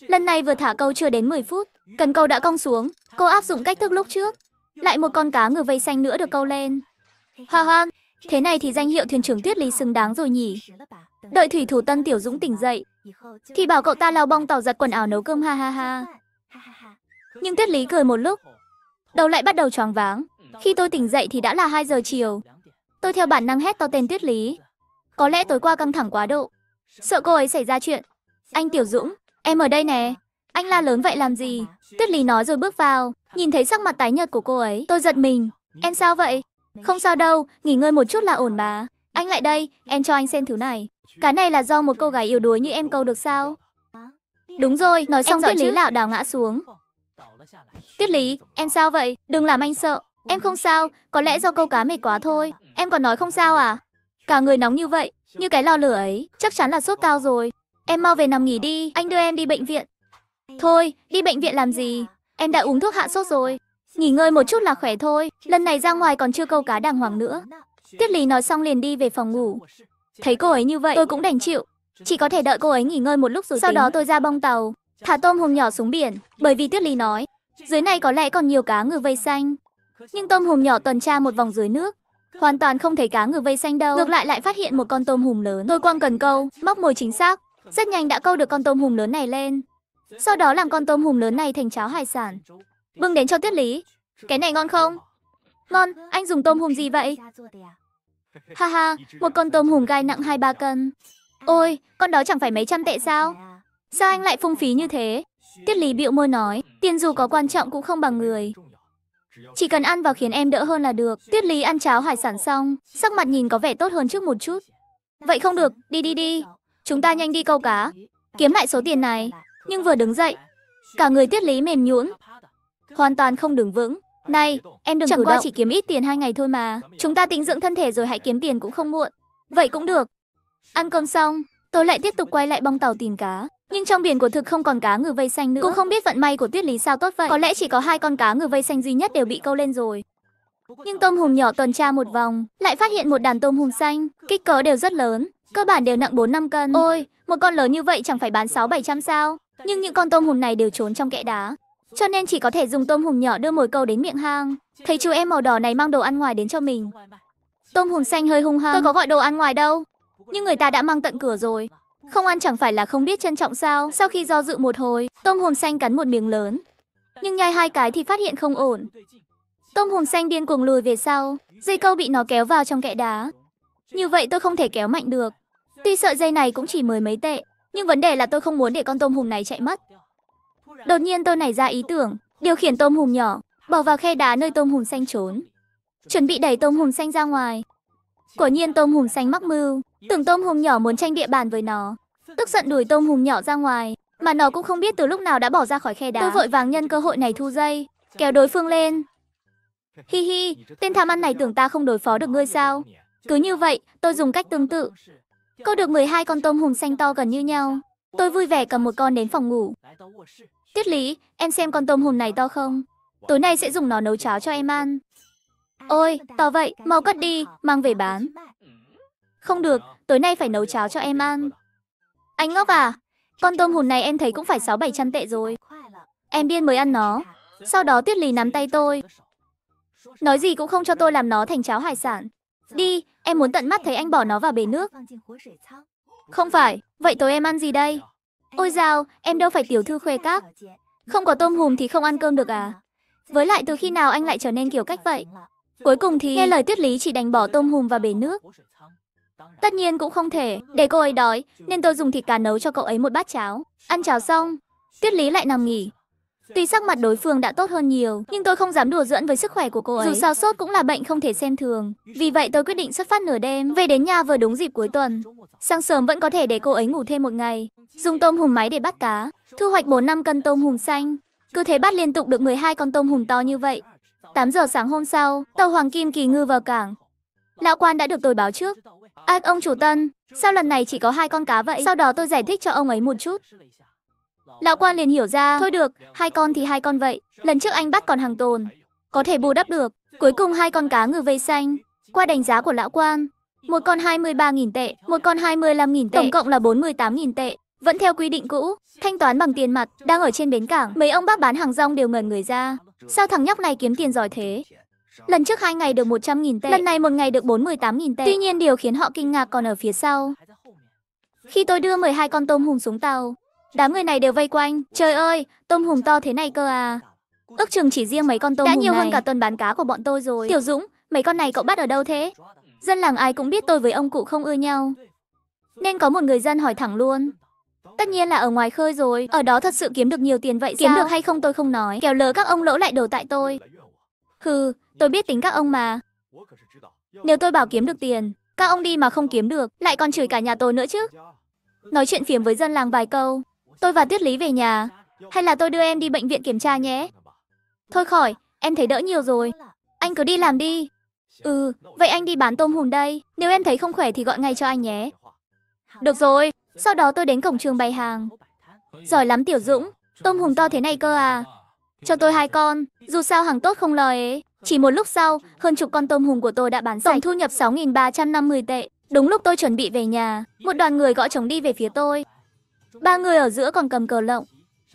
Lần này vừa thả câu chưa đến 10 phút, cần câu đã cong xuống, cô áp dụng cách thức lúc trước. Lại một con cá ngừ vây xanh nữa được câu lên. Hoa hoang, thế này thì danh hiệu thuyền trưởng Tuyết Lý xứng đáng rồi nhỉ. Đợi thủy thủ Tân Tiểu Dũng tỉnh dậy, thì bảo cậu ta lao bong tàu giặt quần áo nấu cơm ha ha ha. Nhưng Tuyết Lý cười một lúc, đầu lại bắt đầu choáng váng. Khi tôi tỉnh dậy thì đã là 2 giờ chiều. Tôi theo bản năng hét to tên Tuyết Lý. Có lẽ tối qua căng thẳng quá độ. Sợ cô ấy xảy ra chuyện. Anh Tiểu Dũng, Em ở đây nè. Anh la lớn vậy làm gì? Tuyết Lý nói rồi bước vào. Nhìn thấy sắc mặt tái nhợt của cô ấy, tôi giật mình. Em sao vậy? Không sao đâu, nghỉ ngơi một chút là ổn mà. Anh lại đây, em cho anh xem thứ này. Cái này là do một cô gái yếu đuối như em câu được sao? Đúng rồi, nói xong Tuyết Lý lảo đảo ngã xuống. Tuyết Lý, em sao vậy? Đừng làm anh sợ. Em không sao, có lẽ do câu cá mệt quá thôi. Em còn nói không sao à? Cả người nóng như vậy, như cái lò lửa ấy, chắc chắn là sốt cao rồi. Em mau về nằm nghỉ đi, anh đưa em đi bệnh viện. Thôi, đi bệnh viện làm gì? Em đã uống thuốc hạ sốt rồi. Nghỉ ngơi một chút là khỏe thôi, lần này ra ngoài còn chưa câu cá đàng hoàng nữa. Tiết Lý nói xong liền đi về phòng ngủ. Thấy cô ấy như vậy, tôi cũng đành chịu. Chỉ có thể đợi cô ấy nghỉ ngơi một lúc rồi Sau tính. đó tôi ra bong tàu, thả tôm hùm nhỏ xuống biển, bởi vì Tiết Lý nói, dưới này có lẽ còn nhiều cá ngừ vây xanh. Nhưng tôm hùm nhỏ tuần tra một vòng dưới nước, hoàn toàn không thấy cá ngừ vây xanh đâu. Ngược lại lại phát hiện một con tôm hùm lớn. Tôi quăng cần câu, móc mồi chính xác, rất nhanh đã câu được con tôm hùm lớn này lên. Sau đó làm con tôm hùm lớn này thành cháo hải sản. Bưng đến cho Tiết Lý. Cái này ngon không? Ngon, anh dùng tôm hùm gì vậy? Ha ha, một con tôm hùm gai nặng 2-3 cân. Ôi, con đó chẳng phải mấy trăm tệ sao? Sao anh lại phung phí như thế? Tiết Lý biệu môi nói, tiền dù có quan trọng cũng không bằng người. Chỉ cần ăn vào khiến em đỡ hơn là được. Tiết Lý ăn cháo hải sản xong, sắc mặt nhìn có vẻ tốt hơn trước một chút. Vậy không được, đi đi đi, Chúng ta nhanh đi câu cá, kiếm lại số tiền này. Nhưng vừa đứng dậy, cả người tiết lý mềm nhũn, hoàn toàn không đứng vững. Này, em đừng Chẳng qua động. chỉ kiếm ít tiền hai ngày thôi mà. Chúng ta tính dưỡng thân thể rồi hãy kiếm tiền cũng không muộn. Vậy cũng được. Ăn cơm xong, tôi lại tiếp tục quay lại bong tàu tìm cá. Nhưng trong biển của thực không còn cá ngừ vây xanh nữa. Cũng không biết vận may của Tuyết Lý sao tốt vậy. Có lẽ chỉ có hai con cá ngừ vây xanh duy nhất đều bị câu lên rồi. Nhưng tôm hùm nhỏ tuần tra một vòng, lại phát hiện một đàn tôm hùm xanh, kích cỡ đều rất lớn. Cơ bản đều nặng 4-5 cân. Ôi, một con lớn như vậy chẳng phải bán 6-700 sao? Nhưng những con tôm hùm này đều trốn trong kẽ đá. Cho nên chỉ có thể dùng tôm hùm nhỏ đưa mồi câu đến miệng hang. Thấy chú em màu đỏ này mang đồ ăn ngoài đến cho mình. Tôm hùm xanh hơi hung hăng. Tôi có gọi đồ ăn ngoài đâu. Nhưng người ta đã mang tận cửa rồi. Không ăn chẳng phải là không biết trân trọng sao. Sau khi do dự một hồi, tôm hùm xanh cắn một miếng lớn. Nhưng nhai hai cái thì phát hiện không ổn. Tôm hùm xanh điên cuồng lùi về sau. Dây câu bị nó kéo vào trong kẽ đá. Như vậy tôi không thể kéo mạnh được. Tuy sợi dây này cũng chỉ mười mấy tệ, nhưng vấn đề là tôi không muốn để con tôm hùm này chạy mất. Đột nhiên tôi nảy ra ý tưởng, điều khiển tôm hùm nhỏ, bỏ vào khe đá nơi tôm hùm xanh trốn. Chuẩn bị đẩy tôm hùm xanh ra ngoài. Quả nhiên tôm hùm xanh mắc mưu, tưởng tôm hùm nhỏ muốn tranh địa bàn với nó. Tức giận đuổi tôm hùm nhỏ ra ngoài, mà nó cũng không biết từ lúc nào đã bỏ ra khỏi khe đá. Tôi vội vàng nhân cơ hội này thu dây, kéo đối phương lên. Hi hi, tên tham ăn này tưởng ta không đối phó được ngươi sao? Cứ như vậy, tôi dùng cách tương tự, Câu được 12 con tôm hùm xanh to gần như nhau. Tôi vui vẻ cầm một con đến phòng ngủ. Tiết lý, em xem con tôm hùm này to không? Tối nay sẽ dùng nó nấu cháo cho em ăn. Ôi, to vậy, mau cất đi, mang về bán. Không được, tối nay phải nấu cháo cho em ăn. Anh ngốc à, con tôm hùm này em thấy cũng phải 6-700 tệ rồi. Em điên mới ăn nó. Sau đó Tiết Lý nắm tay tôi. Nói gì cũng không cho tôi làm nó thành cháo hải sản. Đi, Em muốn tận mắt thấy anh bỏ nó vào bể nước. Không phải, vậy tối em ăn gì đây? Ôi dào, em đâu phải tiểu thư khuê các. Không có tôm hùm thì không ăn cơm được à? Với lại từ khi nào anh lại trở nên kiểu cách vậy? Cuối cùng thì nghe lời Tuyết lý chỉ đành bỏ tôm hùm vào bể nước. Tất nhiên cũng không thể, để cô ấy đói, nên tôi dùng thịt cá nấu cho cậu ấy một bát cháo. Ăn cháo xong, Tuyết lý lại nằm nghỉ, Tuy sắc mặt đối phương đã tốt hơn nhiều, nhưng tôi không dám đùa giỡn với sức khỏe của cô ấy. Dù sao sốt cũng là bệnh không thể xem thường. Vì vậy tôi quyết định xuất phát nửa đêm, về đến nhà vừa đúng dịp cuối tuần. Sáng sớm vẫn có thể để cô ấy ngủ thêm một ngày. Dùng tôm hùm máy để bắt cá, thu hoạch 4 năm cân tôm hùm xanh. Cứ thế bắt liên tục được 12 con tôm hùm to như vậy. 8 giờ sáng hôm sau, tàu Hoàng Kim Kỳ Ngư vào cảng. Lão quan đã được tôi báo trước. À, ông chủ Tân, sao lần này chỉ có hai con cá vậy? Sau đó tôi giải thích cho ông ấy một chút. Lão quan liền hiểu ra, thôi được, hai con thì hai con vậy, lần trước anh bắt còn hàng tồn, có thể bù đắp được. Cuối cùng hai con cá ngừ vây xanh, qua đánh giá của lão quan, một con 23.000 tệ, một con 25.000 tệ, tổng cộng là 48.000 tệ. Vẫn theo quy định cũ, thanh toán bằng tiền mặt, đang ở trên bến cảng, mấy ông bác bán hàng rong đều ngẩn người ra. Sao thằng nhóc này kiếm tiền giỏi thế? Lần trước hai ngày được 100.000 tệ, lần này một ngày được 48.000 tệ. Tuy nhiên điều khiến họ kinh ngạc còn ở phía sau. Khi tôi đưa 12 con tôm hùm xuống tàu, Đám người này đều vây quanh. Trời ơi, tôm hùm to thế này cơ à. Ước chừng chỉ riêng mấy con tôm Đã hùm nhiều này. hơn cả tuần bán cá của bọn tôi rồi. Tiểu Dũng, mấy con này cậu bắt ở đâu thế? Dân làng ai cũng biết tôi với ông cụ không ưa nhau. Nên có một người dân hỏi thẳng luôn. Tất nhiên là ở ngoài khơi rồi, ở đó thật sự kiếm được nhiều tiền vậy kiếm sao? Kiếm được hay không tôi không nói, kéo lớ các ông lỗ lại đổ tại tôi. Hừ, tôi biết tính các ông mà. Nếu tôi bảo kiếm được tiền, các ông đi mà không kiếm được, lại còn chửi cả nhà tôi nữa chứ. Nói chuyện phiếm với dân làng vài câu, Tôi và Tiết Lý về nhà. Hay là tôi đưa em đi bệnh viện kiểm tra nhé? Thôi khỏi, em thấy đỡ nhiều rồi. Anh cứ đi làm đi. Ừ, vậy anh đi bán tôm hùm đây. Nếu em thấy không khỏe thì gọi ngay cho anh nhé. Được rồi, sau đó tôi đến cổng trường bày hàng. Giỏi lắm Tiểu Dũng, tôm hùm to thế này cơ à. Cho tôi hai con, dù sao hàng tốt không lo ấy. Chỉ một lúc sau, hơn chục con tôm hùm của tôi đã bán sạch. Tổng thu nhập 6.350 tệ. Đúng lúc tôi chuẩn bị về nhà, một đoàn người gõ trống đi về phía tôi. Ba người ở giữa còn cầm cờ lộng.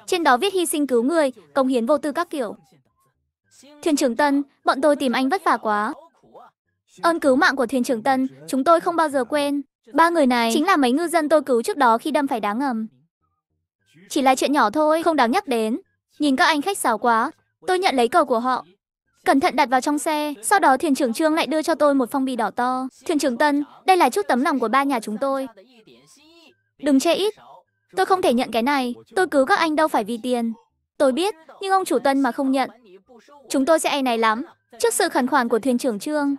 Trên đó viết hy sinh cứu người, công hiến vô tư các kiểu. Thuyền trưởng Tân, bọn tôi tìm anh vất vả quá. Ơn cứu mạng của thuyền trưởng Tân, chúng tôi không bao giờ quên. Ba người này chính là mấy ngư dân tôi cứu trước đó khi đâm phải đá ngầm. Chỉ là chuyện nhỏ thôi, không đáng nhắc đến. Nhìn các anh khách sáo quá, tôi nhận lấy cờ của họ. Cẩn thận đặt vào trong xe, sau đó thuyền trưởng Trương lại đưa cho tôi một phong bì đỏ to. Thuyền trưởng Tân, đây là chút tấm lòng của ba nhà chúng tôi. Đừng che ít, Tôi không thể nhận cái này, tôi cứu các anh đâu phải vì tiền. Tôi biết, nhưng ông chủ Tân mà không nhận. Chúng tôi sẽ ai e này lắm, trước sự khẩn khoản của thuyền trưởng Trương.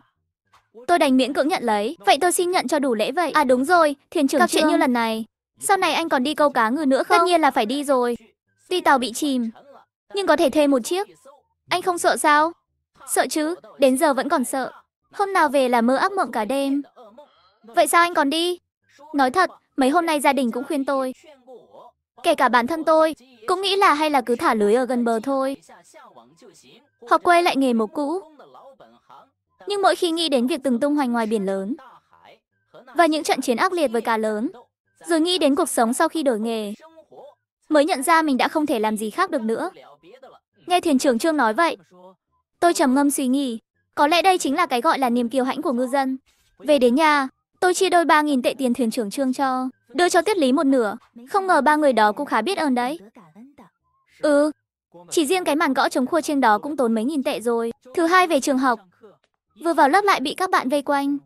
Tôi đành miễn cưỡng nhận lấy, vậy tôi xin nhận cho đủ lễ vậy. À đúng rồi, thuyền trưởng Các Trương. chuyện như lần này, sau này anh còn đi câu cá ngừ nữa không? Tất nhiên là phải đi rồi. Tuy tàu bị chìm, nhưng có thể thuê một chiếc. Anh không sợ sao? Sợ chứ, đến giờ vẫn còn sợ. Hôm nào về là mơ ác mộng cả đêm. Vậy sao anh còn đi? Nói thật, mấy hôm nay gia đình cũng khuyên tôi, Kể cả bản thân tôi, cũng nghĩ là hay là cứ thả lưới ở gần bờ thôi. Hoặc quay lại nghề mộc cũ. Nhưng mỗi khi nghĩ đến việc từng tung hoành ngoài biển lớn và những trận chiến ác liệt với cá lớn, rồi nghĩ đến cuộc sống sau khi đổi nghề, mới nhận ra mình đã không thể làm gì khác được nữa. Nghe thuyền trưởng Trương nói vậy, tôi trầm ngâm suy nghĩ, có lẽ đây chính là cái gọi là niềm kiêu hãnh của ngư dân. Về đến nhà, tôi chia đôi 3.000 tệ tiền thuyền trưởng Trương cho. Đưa cho Tiết Lý một nửa, không ngờ ba người đó cũng khá biết ơn đấy. Ừ, chỉ riêng cái màn gõ chống khua trên đó cũng tốn mấy nghìn tệ rồi. Thứ hai về trường học, vừa vào lớp lại bị các bạn vây quanh.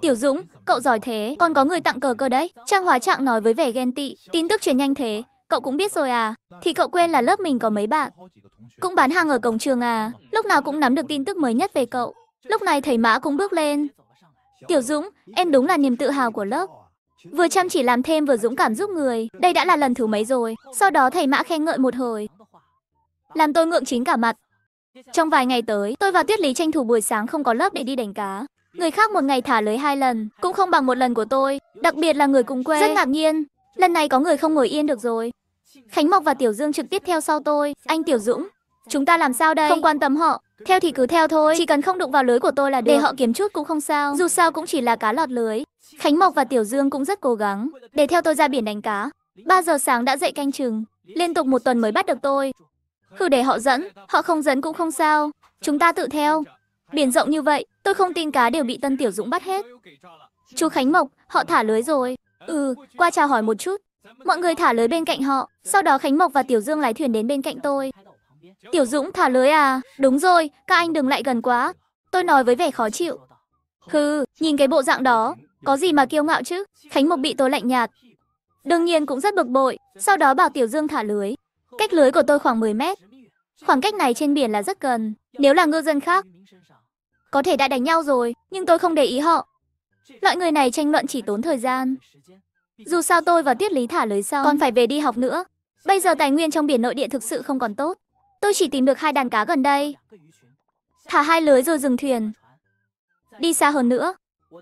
Tiểu Dũng, cậu giỏi thế, còn có người tặng cờ cơ đấy. Trang Hóa Trạng nói với vẻ ghen tị, tin tức truyền nhanh thế, cậu cũng biết rồi à? Thì cậu quên là lớp mình có mấy bạn, cũng bán hàng ở cổng trường à, lúc nào cũng nắm được tin tức mới nhất về cậu. Lúc này thầy Mã cũng bước lên. Tiểu Dũng, em đúng là niềm tự hào của lớp. Vừa chăm chỉ làm thêm vừa dũng cảm giúp người, đây đã là lần thứ mấy rồi. Sau đó thầy Mã khen ngợi một hồi. Làm tôi ngượng chính cả mặt. Trong vài ngày tới, tôi và Tuyết Lý tranh thủ buổi sáng không có lớp để đi đánh cá. Người khác một ngày thả lưới hai lần, cũng không bằng một lần của tôi, đặc biệt là người cùng quê. Rất ngạc nhiên, lần này có người không ngồi yên được rồi. Khánh Mộc và Tiểu Dương trực tiếp theo sau tôi, anh Tiểu Dũng. Chúng ta làm sao đây? Không quan tâm họ, theo thì cứ theo thôi, chỉ cần không đụng vào lưới của tôi là được. Để họ kiếm chút cũng không sao, dù sao cũng chỉ là cá lọt lưới. Khánh Mộc và Tiểu Dương cũng rất cố gắng để theo tôi ra biển đánh cá. 3 giờ sáng đã dậy canh chừng, liên tục một tuần mới bắt được tôi. Hừ để họ dẫn, họ không dẫn cũng không sao, chúng ta tự theo. Biển rộng như vậy, tôi không tin cá đều bị Tân Tiểu Dũng bắt hết. Chú Khánh Mộc, họ thả lưới rồi. Ừ, qua chào hỏi một chút. Mọi người thả lưới bên cạnh họ, sau đó Khánh Mộc và Tiểu Dương lái thuyền đến bên cạnh tôi. Tiểu Dũng thả lưới à? Đúng rồi, các anh đừng lại gần quá. Tôi nói với vẻ khó chịu. Hừ, nhìn cái bộ dạng đó, có gì mà kiêu ngạo chứ? Khánh Mục bị tôi lạnh nhạt. Đương nhiên cũng rất bực bội, sau đó bảo Tiểu Dương thả lưới. Cách lưới của tôi khoảng 10 mét. Khoảng cách này trên biển là rất gần, nếu là ngư dân khác. Có thể đã đánh nhau rồi, nhưng tôi không để ý họ. Loại người này tranh luận chỉ tốn thời gian. Dù sao tôi và Tiết Lý thả lưới sau, còn phải về đi học nữa. Bây giờ tài nguyên trong biển nội địa thực sự không còn tốt. Tôi chỉ tìm được hai đàn cá gần đây. Thả hai lưới rồi dừng thuyền. Đi xa hơn nữa.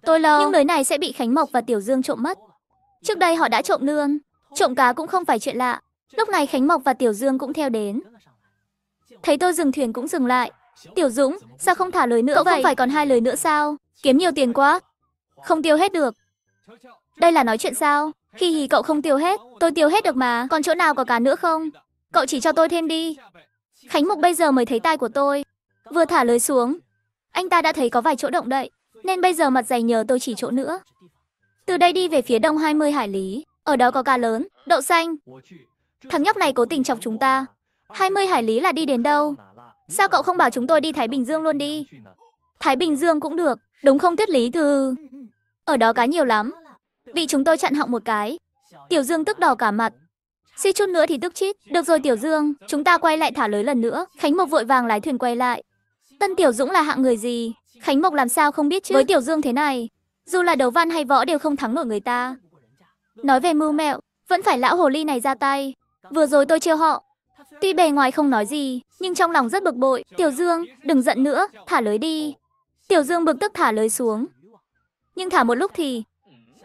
Tôi lo những lưới này sẽ bị Khánh Mộc và Tiểu Dương trộm mất. Trước đây họ đã trộm nương trộm cá cũng không phải chuyện lạ. Lúc này Khánh Mộc và Tiểu Dương cũng theo đến. Thấy tôi dừng thuyền cũng dừng lại. Tiểu Dũng, sao không thả lưới nữa Cậu vậy? không phải còn hai lưới nữa sao? Kiếm nhiều tiền quá. Không tiêu hết được. Đây là nói chuyện sao? Khi hì cậu không tiêu hết, tôi tiêu hết được mà. Còn chỗ nào có cá nữa không? Cậu chỉ cho tôi thêm đi. Khánh Mục bây giờ mới thấy tai của tôi. Vừa thả lưới xuống, anh ta đã thấy có vài chỗ động đậy, nên bây giờ mặt dày nhờ tôi chỉ chỗ nữa. Từ đây đi về phía đông 20 hải lý, ở đó có cá lớn, đậu xanh. Thằng nhóc này cố tình chọc chúng ta. 20 hải lý là đi đến đâu? Sao cậu không bảo chúng tôi đi Thái Bình Dương luôn đi? Thái Bình Dương cũng được, đúng không Tuyết Lý Thư? Ở đó cá nhiều lắm. Vị chúng tôi chặn họng một cái. Tiểu Dương tức đỏ cả mặt, Suy chút nữa thì tức chít. Được rồi Tiểu Dương, chúng ta quay lại thả lưới lần nữa. Khánh Mộc vội vàng lái thuyền quay lại. Tân Tiểu Dũng là hạng người gì? Khánh Mộc làm sao không biết chứ? Với Tiểu Dương thế này, dù là đấu văn hay võ đều không thắng nổi người ta. Nói về mưu mẹo, vẫn phải lão hồ ly này ra tay. Vừa rồi tôi trêu họ. Tuy bề ngoài không nói gì, nhưng trong lòng rất bực bội. Tiểu Dương, đừng giận nữa, thả lưới đi. Tiểu Dương bực tức thả lưới xuống. Nhưng thả một lúc thì,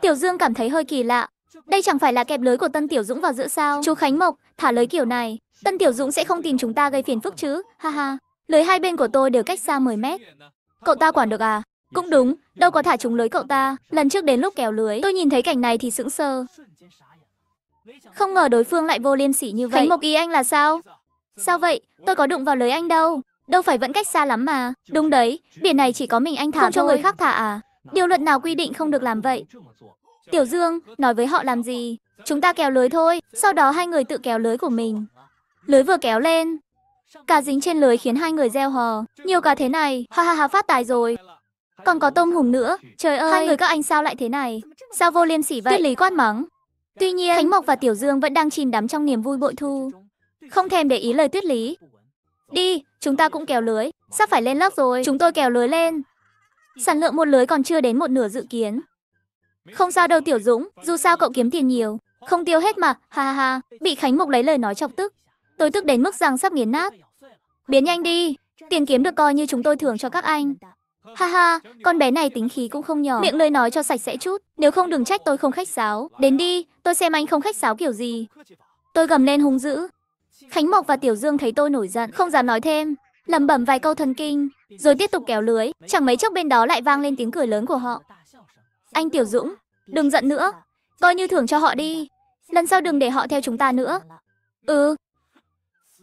Tiểu Dương cảm thấy hơi kỳ lạ. Đây chẳng phải là kẹp lưới của Tân Tiểu Dũng vào giữa sao? Chú Khánh Mộc, thả lưới kiểu này, Tân Tiểu Dũng sẽ không tìm chúng ta gây phiền phức chứ? Ha ha. Lưới hai bên của tôi đều cách xa 10 mét. Cậu ta quản được à? Cũng đúng, đâu có thả chúng lưới cậu ta. Lần trước đến lúc kéo lưới, tôi nhìn thấy cảnh này thì sững sờ. Không ngờ đối phương lại vô liêm sỉ như vậy. Khánh Mộc ý anh là sao? Sao vậy? Tôi có đụng vào lưới anh đâu. Đâu phải vẫn cách xa lắm mà. Đúng đấy, biển này chỉ có mình anh thả Không thôi. cho người khác thả à? Điều luật nào quy định không được làm vậy? Tiểu Dương, nói với họ làm gì? Chúng ta kéo lưới thôi, sau đó hai người tự kéo lưới của mình. Lưới vừa kéo lên. Cá dính trên lưới khiến hai người reo hò. Nhiều cá thế này, ha ha ha phát tài rồi. Còn có tôm hùm nữa, trời ơi, hai người các anh sao lại thế này? Sao vô liêm sỉ vậy? Tuyết Lý quát mắng. Tuy nhiên, Khánh Mộc và Tiểu Dương vẫn đang chìm đắm trong niềm vui bội thu. Không thèm để ý lời Tuyết Lý. Đi, chúng ta cũng kéo lưới, sắp phải lên lớp rồi, chúng tôi kéo lưới lên. Sản lượng một lưới còn chưa đến một nửa dự kiến, không sao đâu Tiểu Dũng, dù sao cậu kiếm tiền nhiều, không tiêu hết mà, ha ha ha, bị Khánh Mục lấy lời nói chọc tức. Tôi tức đến mức rằng sắp nghiến nát. Biến nhanh đi, tiền kiếm được coi như chúng tôi thường cho các anh. Ha ha, con bé này tính khí cũng không nhỏ, miệng lời nói cho sạch sẽ chút, nếu không đừng trách tôi không khách sáo. Đến đi, tôi xem anh không khách sáo kiểu gì. Tôi gầm lên hung dữ. Khánh Mộc và Tiểu Dương thấy tôi nổi giận, không dám nói thêm, lẩm bẩm vài câu thần kinh, rồi tiếp tục kéo lưới, chẳng mấy chốc bên đó lại vang lên tiếng cười lớn của họ. Anh Tiểu Dũng, đừng giận nữa. Coi như thưởng cho họ đi. Lần sau đừng để họ theo chúng ta nữa. Ừ.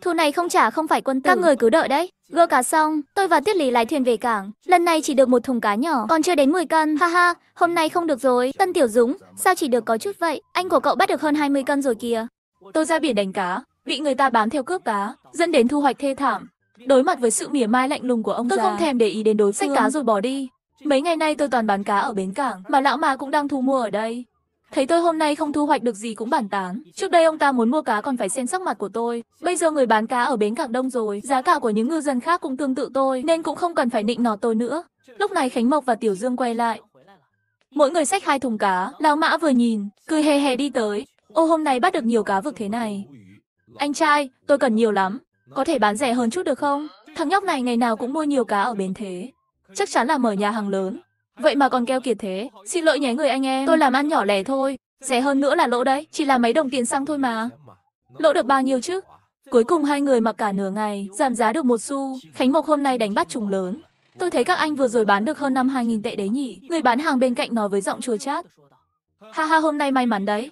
Thu này không trả không phải quân tử. Các ừ. người cứ đợi đấy. Gơ cá xong, tôi và Tiết Lý lái thuyền về cảng. Lần này chỉ được một thùng cá nhỏ, còn chưa đến 10 cân. Ha ha, hôm nay không được rồi. Tân Tiểu Dũng, sao chỉ được có chút vậy? Anh của cậu bắt được hơn 20 cân rồi kìa. Tôi ra biển đánh cá, bị người ta bám theo cướp cá, dẫn đến thu hoạch thê thảm. Đối mặt với sự mỉa mai lạnh lùng của ông Tôi già. không thèm để ý đến đối phương. Xanh cá rồi bỏ đi. Mấy ngày nay tôi toàn bán cá ở bến cảng, mà lão mà cũng đang thu mua ở đây. Thấy tôi hôm nay không thu hoạch được gì cũng bản tán. Trước đây ông ta muốn mua cá còn phải xem sắc mặt của tôi. Bây giờ người bán cá ở bến cảng đông rồi, giá cả của những ngư dân khác cũng tương tự tôi, nên cũng không cần phải nịnh nọt tôi nữa. Lúc này Khánh Mộc và Tiểu Dương quay lại. Mỗi người xách hai thùng cá, lão mã vừa nhìn, cười hề hề đi tới. Ô hôm nay bắt được nhiều cá vực thế này. Anh trai, tôi cần nhiều lắm. Có thể bán rẻ hơn chút được không? Thằng nhóc này ngày nào cũng mua nhiều cá ở bến thế chắc chắn là mở nhà hàng lớn. Vậy mà còn keo kiệt thế, xin lỗi nhé người anh em, tôi làm ăn nhỏ lẻ thôi, rẻ hơn nữa là lỗ đấy, chỉ là mấy đồng tiền xăng thôi mà. Lỗ được bao nhiêu chứ? Cuối cùng hai người mặc cả nửa ngày, giảm giá được một xu, Khánh Mộc hôm nay đánh bắt trùng lớn. Tôi thấy các anh vừa rồi bán được hơn 5.000 tệ đấy nhỉ, người bán hàng bên cạnh nói với giọng chua chát. Ha ha hôm nay may mắn đấy.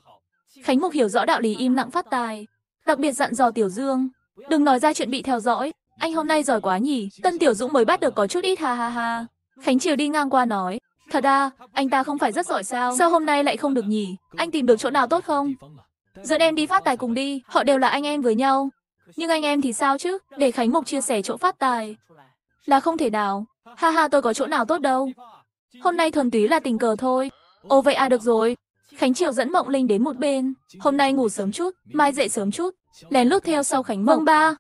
Khánh mục hiểu rõ đạo lý im lặng phát tài, đặc biệt dặn dò Tiểu Dương, đừng nói ra chuyện bị theo dõi, anh hôm nay giỏi quá nhỉ, Tân Tiểu Dũng mới bắt được có chút ít ha ha ha. Khánh Triều đi ngang qua nói, thật à, anh ta không phải rất giỏi sao, sao hôm nay lại không được nhỉ, anh tìm được chỗ nào tốt không? Dẫn em đi phát tài cùng đi, họ đều là anh em với nhau. Nhưng anh em thì sao chứ, để Khánh Mộc chia sẻ chỗ phát tài. Là không thể nào, ha ha tôi có chỗ nào tốt đâu. Hôm nay thuần túy là tình cờ thôi. Ồ vậy à được rồi. Khánh Triều dẫn Mộng Linh đến một bên. Hôm nay ngủ sớm chút, mai dậy sớm chút. Lén lút theo sau Khánh Mộng. Vâng ba,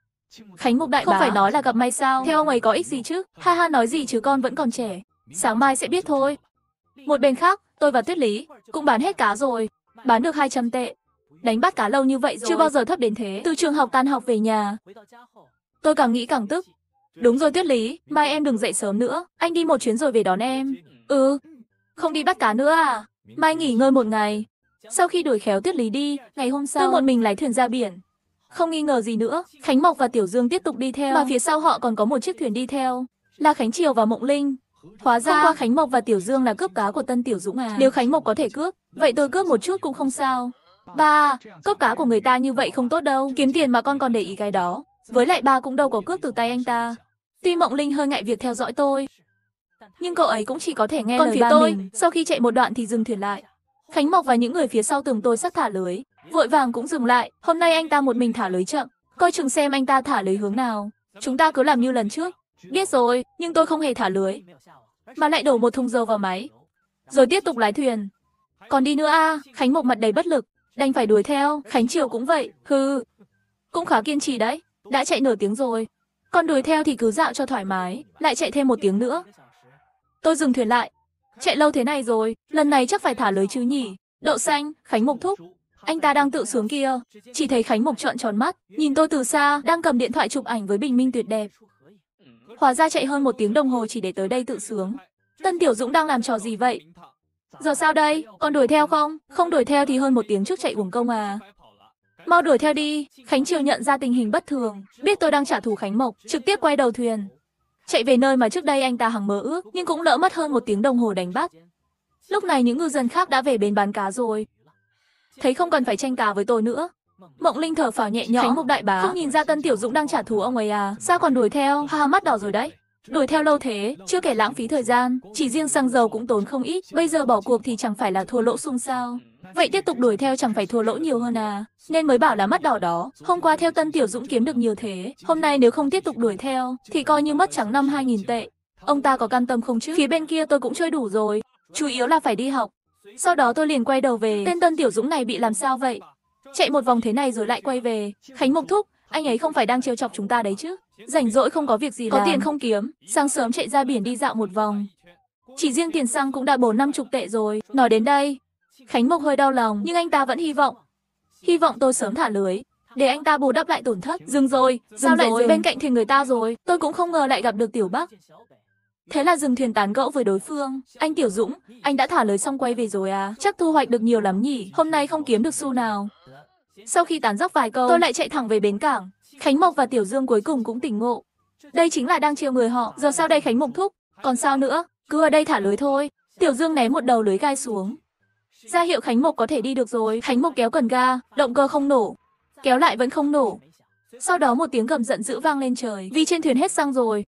Khánh Mục Đại Không bá. phải nói là gặp may sao, theo ông ấy có ích gì chứ? Ha ha nói gì chứ con vẫn còn trẻ, sáng mai sẽ biết thôi. Một bên khác, tôi và Tuyết Lý cũng bán hết cá rồi, bán được 200 tệ. Đánh bắt cá lâu như vậy chưa bao giờ thấp đến thế. Từ trường học tan học về nhà, tôi càng nghĩ càng tức. Đúng rồi Tuyết Lý, mai em đừng dậy sớm nữa, anh đi một chuyến rồi về đón em. Ừ, không đi bắt cá nữa à? Mai nghỉ ngơi một ngày. Sau khi đuổi khéo Tuyết Lý đi, ngày hôm sau tôi một mình lái thuyền ra biển, không nghi ngờ gì nữa, Khánh Mộc và Tiểu Dương tiếp tục đi theo, mà phía sau họ còn có một chiếc thuyền đi theo, là Khánh Triều và Mộng Linh. Hóa ra, Hôm qua Khánh Mộc và Tiểu Dương là cướp cá của Tân Tiểu Dũng à. Nếu Khánh Mộc có thể cướp, vậy tôi cướp một chút cũng không sao. Ba, cướp cá của người ta như vậy không tốt đâu, kiếm tiền mà con còn để ý cái đó. Với lại ba cũng đâu có cướp từ tay anh ta. Tuy Mộng Linh hơi ngại việc theo dõi tôi, nhưng cậu ấy cũng chỉ có thể nghe còn lời phía ba tôi, mình. Sau khi chạy một đoạn thì dừng thuyền lại. Khánh Mộc và những người phía sau tường tôi sắc thả lưới vội vàng cũng dừng lại. Hôm nay anh ta một mình thả lưới chậm, coi chừng xem anh ta thả lưới hướng nào. Chúng ta cứ làm như lần trước. Biết rồi, nhưng tôi không hề thả lưới, mà lại đổ một thùng dầu vào máy, rồi tiếp tục lái thuyền. Còn đi nữa a, à, Khánh một mặt đầy bất lực, đành phải đuổi theo, Khánh Triều cũng vậy, hừ. Cũng khá kiên trì đấy, đã chạy nửa tiếng rồi. Còn đuổi theo thì cứ dạo cho thoải mái, lại chạy thêm một tiếng nữa. Tôi dừng thuyền lại. Chạy lâu thế này rồi, lần này chắc phải thả lưới chứ nhỉ? Đậu xanh, Khánh Mộc thúc, anh ta đang tự sướng kia. Chỉ thấy Khánh Mộc trợn tròn mắt, nhìn tôi từ xa, đang cầm điện thoại chụp ảnh với bình minh tuyệt đẹp. Hóa ra chạy hơn một tiếng đồng hồ chỉ để tới đây tự sướng. Tân Tiểu Dũng đang làm trò gì vậy? Giờ sao đây? Còn đuổi theo không? Không đuổi theo thì hơn một tiếng trước chạy uổng công à. Mau đuổi theo đi. Khánh Triều nhận ra tình hình bất thường. Biết tôi đang trả thù Khánh Mộc, trực tiếp quay đầu thuyền. Chạy về nơi mà trước đây anh ta hằng mơ ước, nhưng cũng lỡ mất hơn một tiếng đồng hồ đánh bắt. Lúc này những ngư dân khác đã về bến bán cá rồi, thấy không cần phải tranh cá với tôi nữa. Mộng Linh thở phào nhẹ nhõm. Khánh Mục đại bá, không nhìn ra Tân Tiểu Dũng đang trả thù ông ấy à? Sao còn đuổi theo? Ha, ha mắt đỏ rồi đấy. Đuổi theo lâu thế, chưa kể lãng phí thời gian, chỉ riêng xăng dầu cũng tốn không ít, bây giờ bỏ cuộc thì chẳng phải là thua lỗ xung sao. Vậy tiếp tục đuổi theo chẳng phải thua lỗ nhiều hơn à, nên mới bảo là mắt đỏ đó, hôm qua theo Tân Tiểu Dũng kiếm được nhiều thế, hôm nay nếu không tiếp tục đuổi theo, thì coi như mất trắng năm 2000 tệ. Ông ta có can tâm không chứ? Phía bên kia tôi cũng chơi đủ rồi, chủ yếu là phải đi học, sau đó tôi liền quay đầu về. Tên Tân Tiểu Dũng này bị làm sao vậy? Chạy một vòng thế này rồi lại quay về. Khánh Mục Thúc, anh ấy không phải đang trêu chọc chúng ta đấy chứ? Rảnh rỗi không có việc gì làm Có tiền không kiếm, sáng sớm chạy ra biển đi dạo một vòng. Chỉ riêng tiền xăng cũng đã bổ năm chục tệ rồi. Nói đến đây, Khánh Mục hơi đau lòng, nhưng anh ta vẫn hy vọng. Hy vọng tôi sớm thả lưới, để anh ta bù đắp lại tổn thất. Dừng rồi, dừng sao rồi. lại dưới bên cạnh thì người ta rồi? Tôi cũng không ngờ lại gặp được Tiểu Bắc. Thế là dừng thuyền tán gẫu với đối phương. Anh Tiểu Dũng, anh đã thả lưới xong quay về rồi à? Chắc thu hoạch được nhiều lắm nhỉ? Hôm nay không kiếm được xu nào. Sau khi tán dóc vài câu, tôi lại chạy thẳng về bến cảng. Khánh Mộc và Tiểu Dương cuối cùng cũng tỉnh ngộ. Đây chính là đang trêu người họ. Giờ sao đây Khánh Mộc thúc? Còn sao nữa? Cứ ở đây thả lưới thôi. Tiểu Dương ném một đầu lưới gai xuống. Ra hiệu Khánh Mộc có thể đi được rồi. Khánh Mộc kéo cần ga, động cơ không nổ. Kéo lại vẫn không nổ. Sau đó một tiếng gầm giận dữ vang lên trời. Vì trên thuyền hết xăng rồi,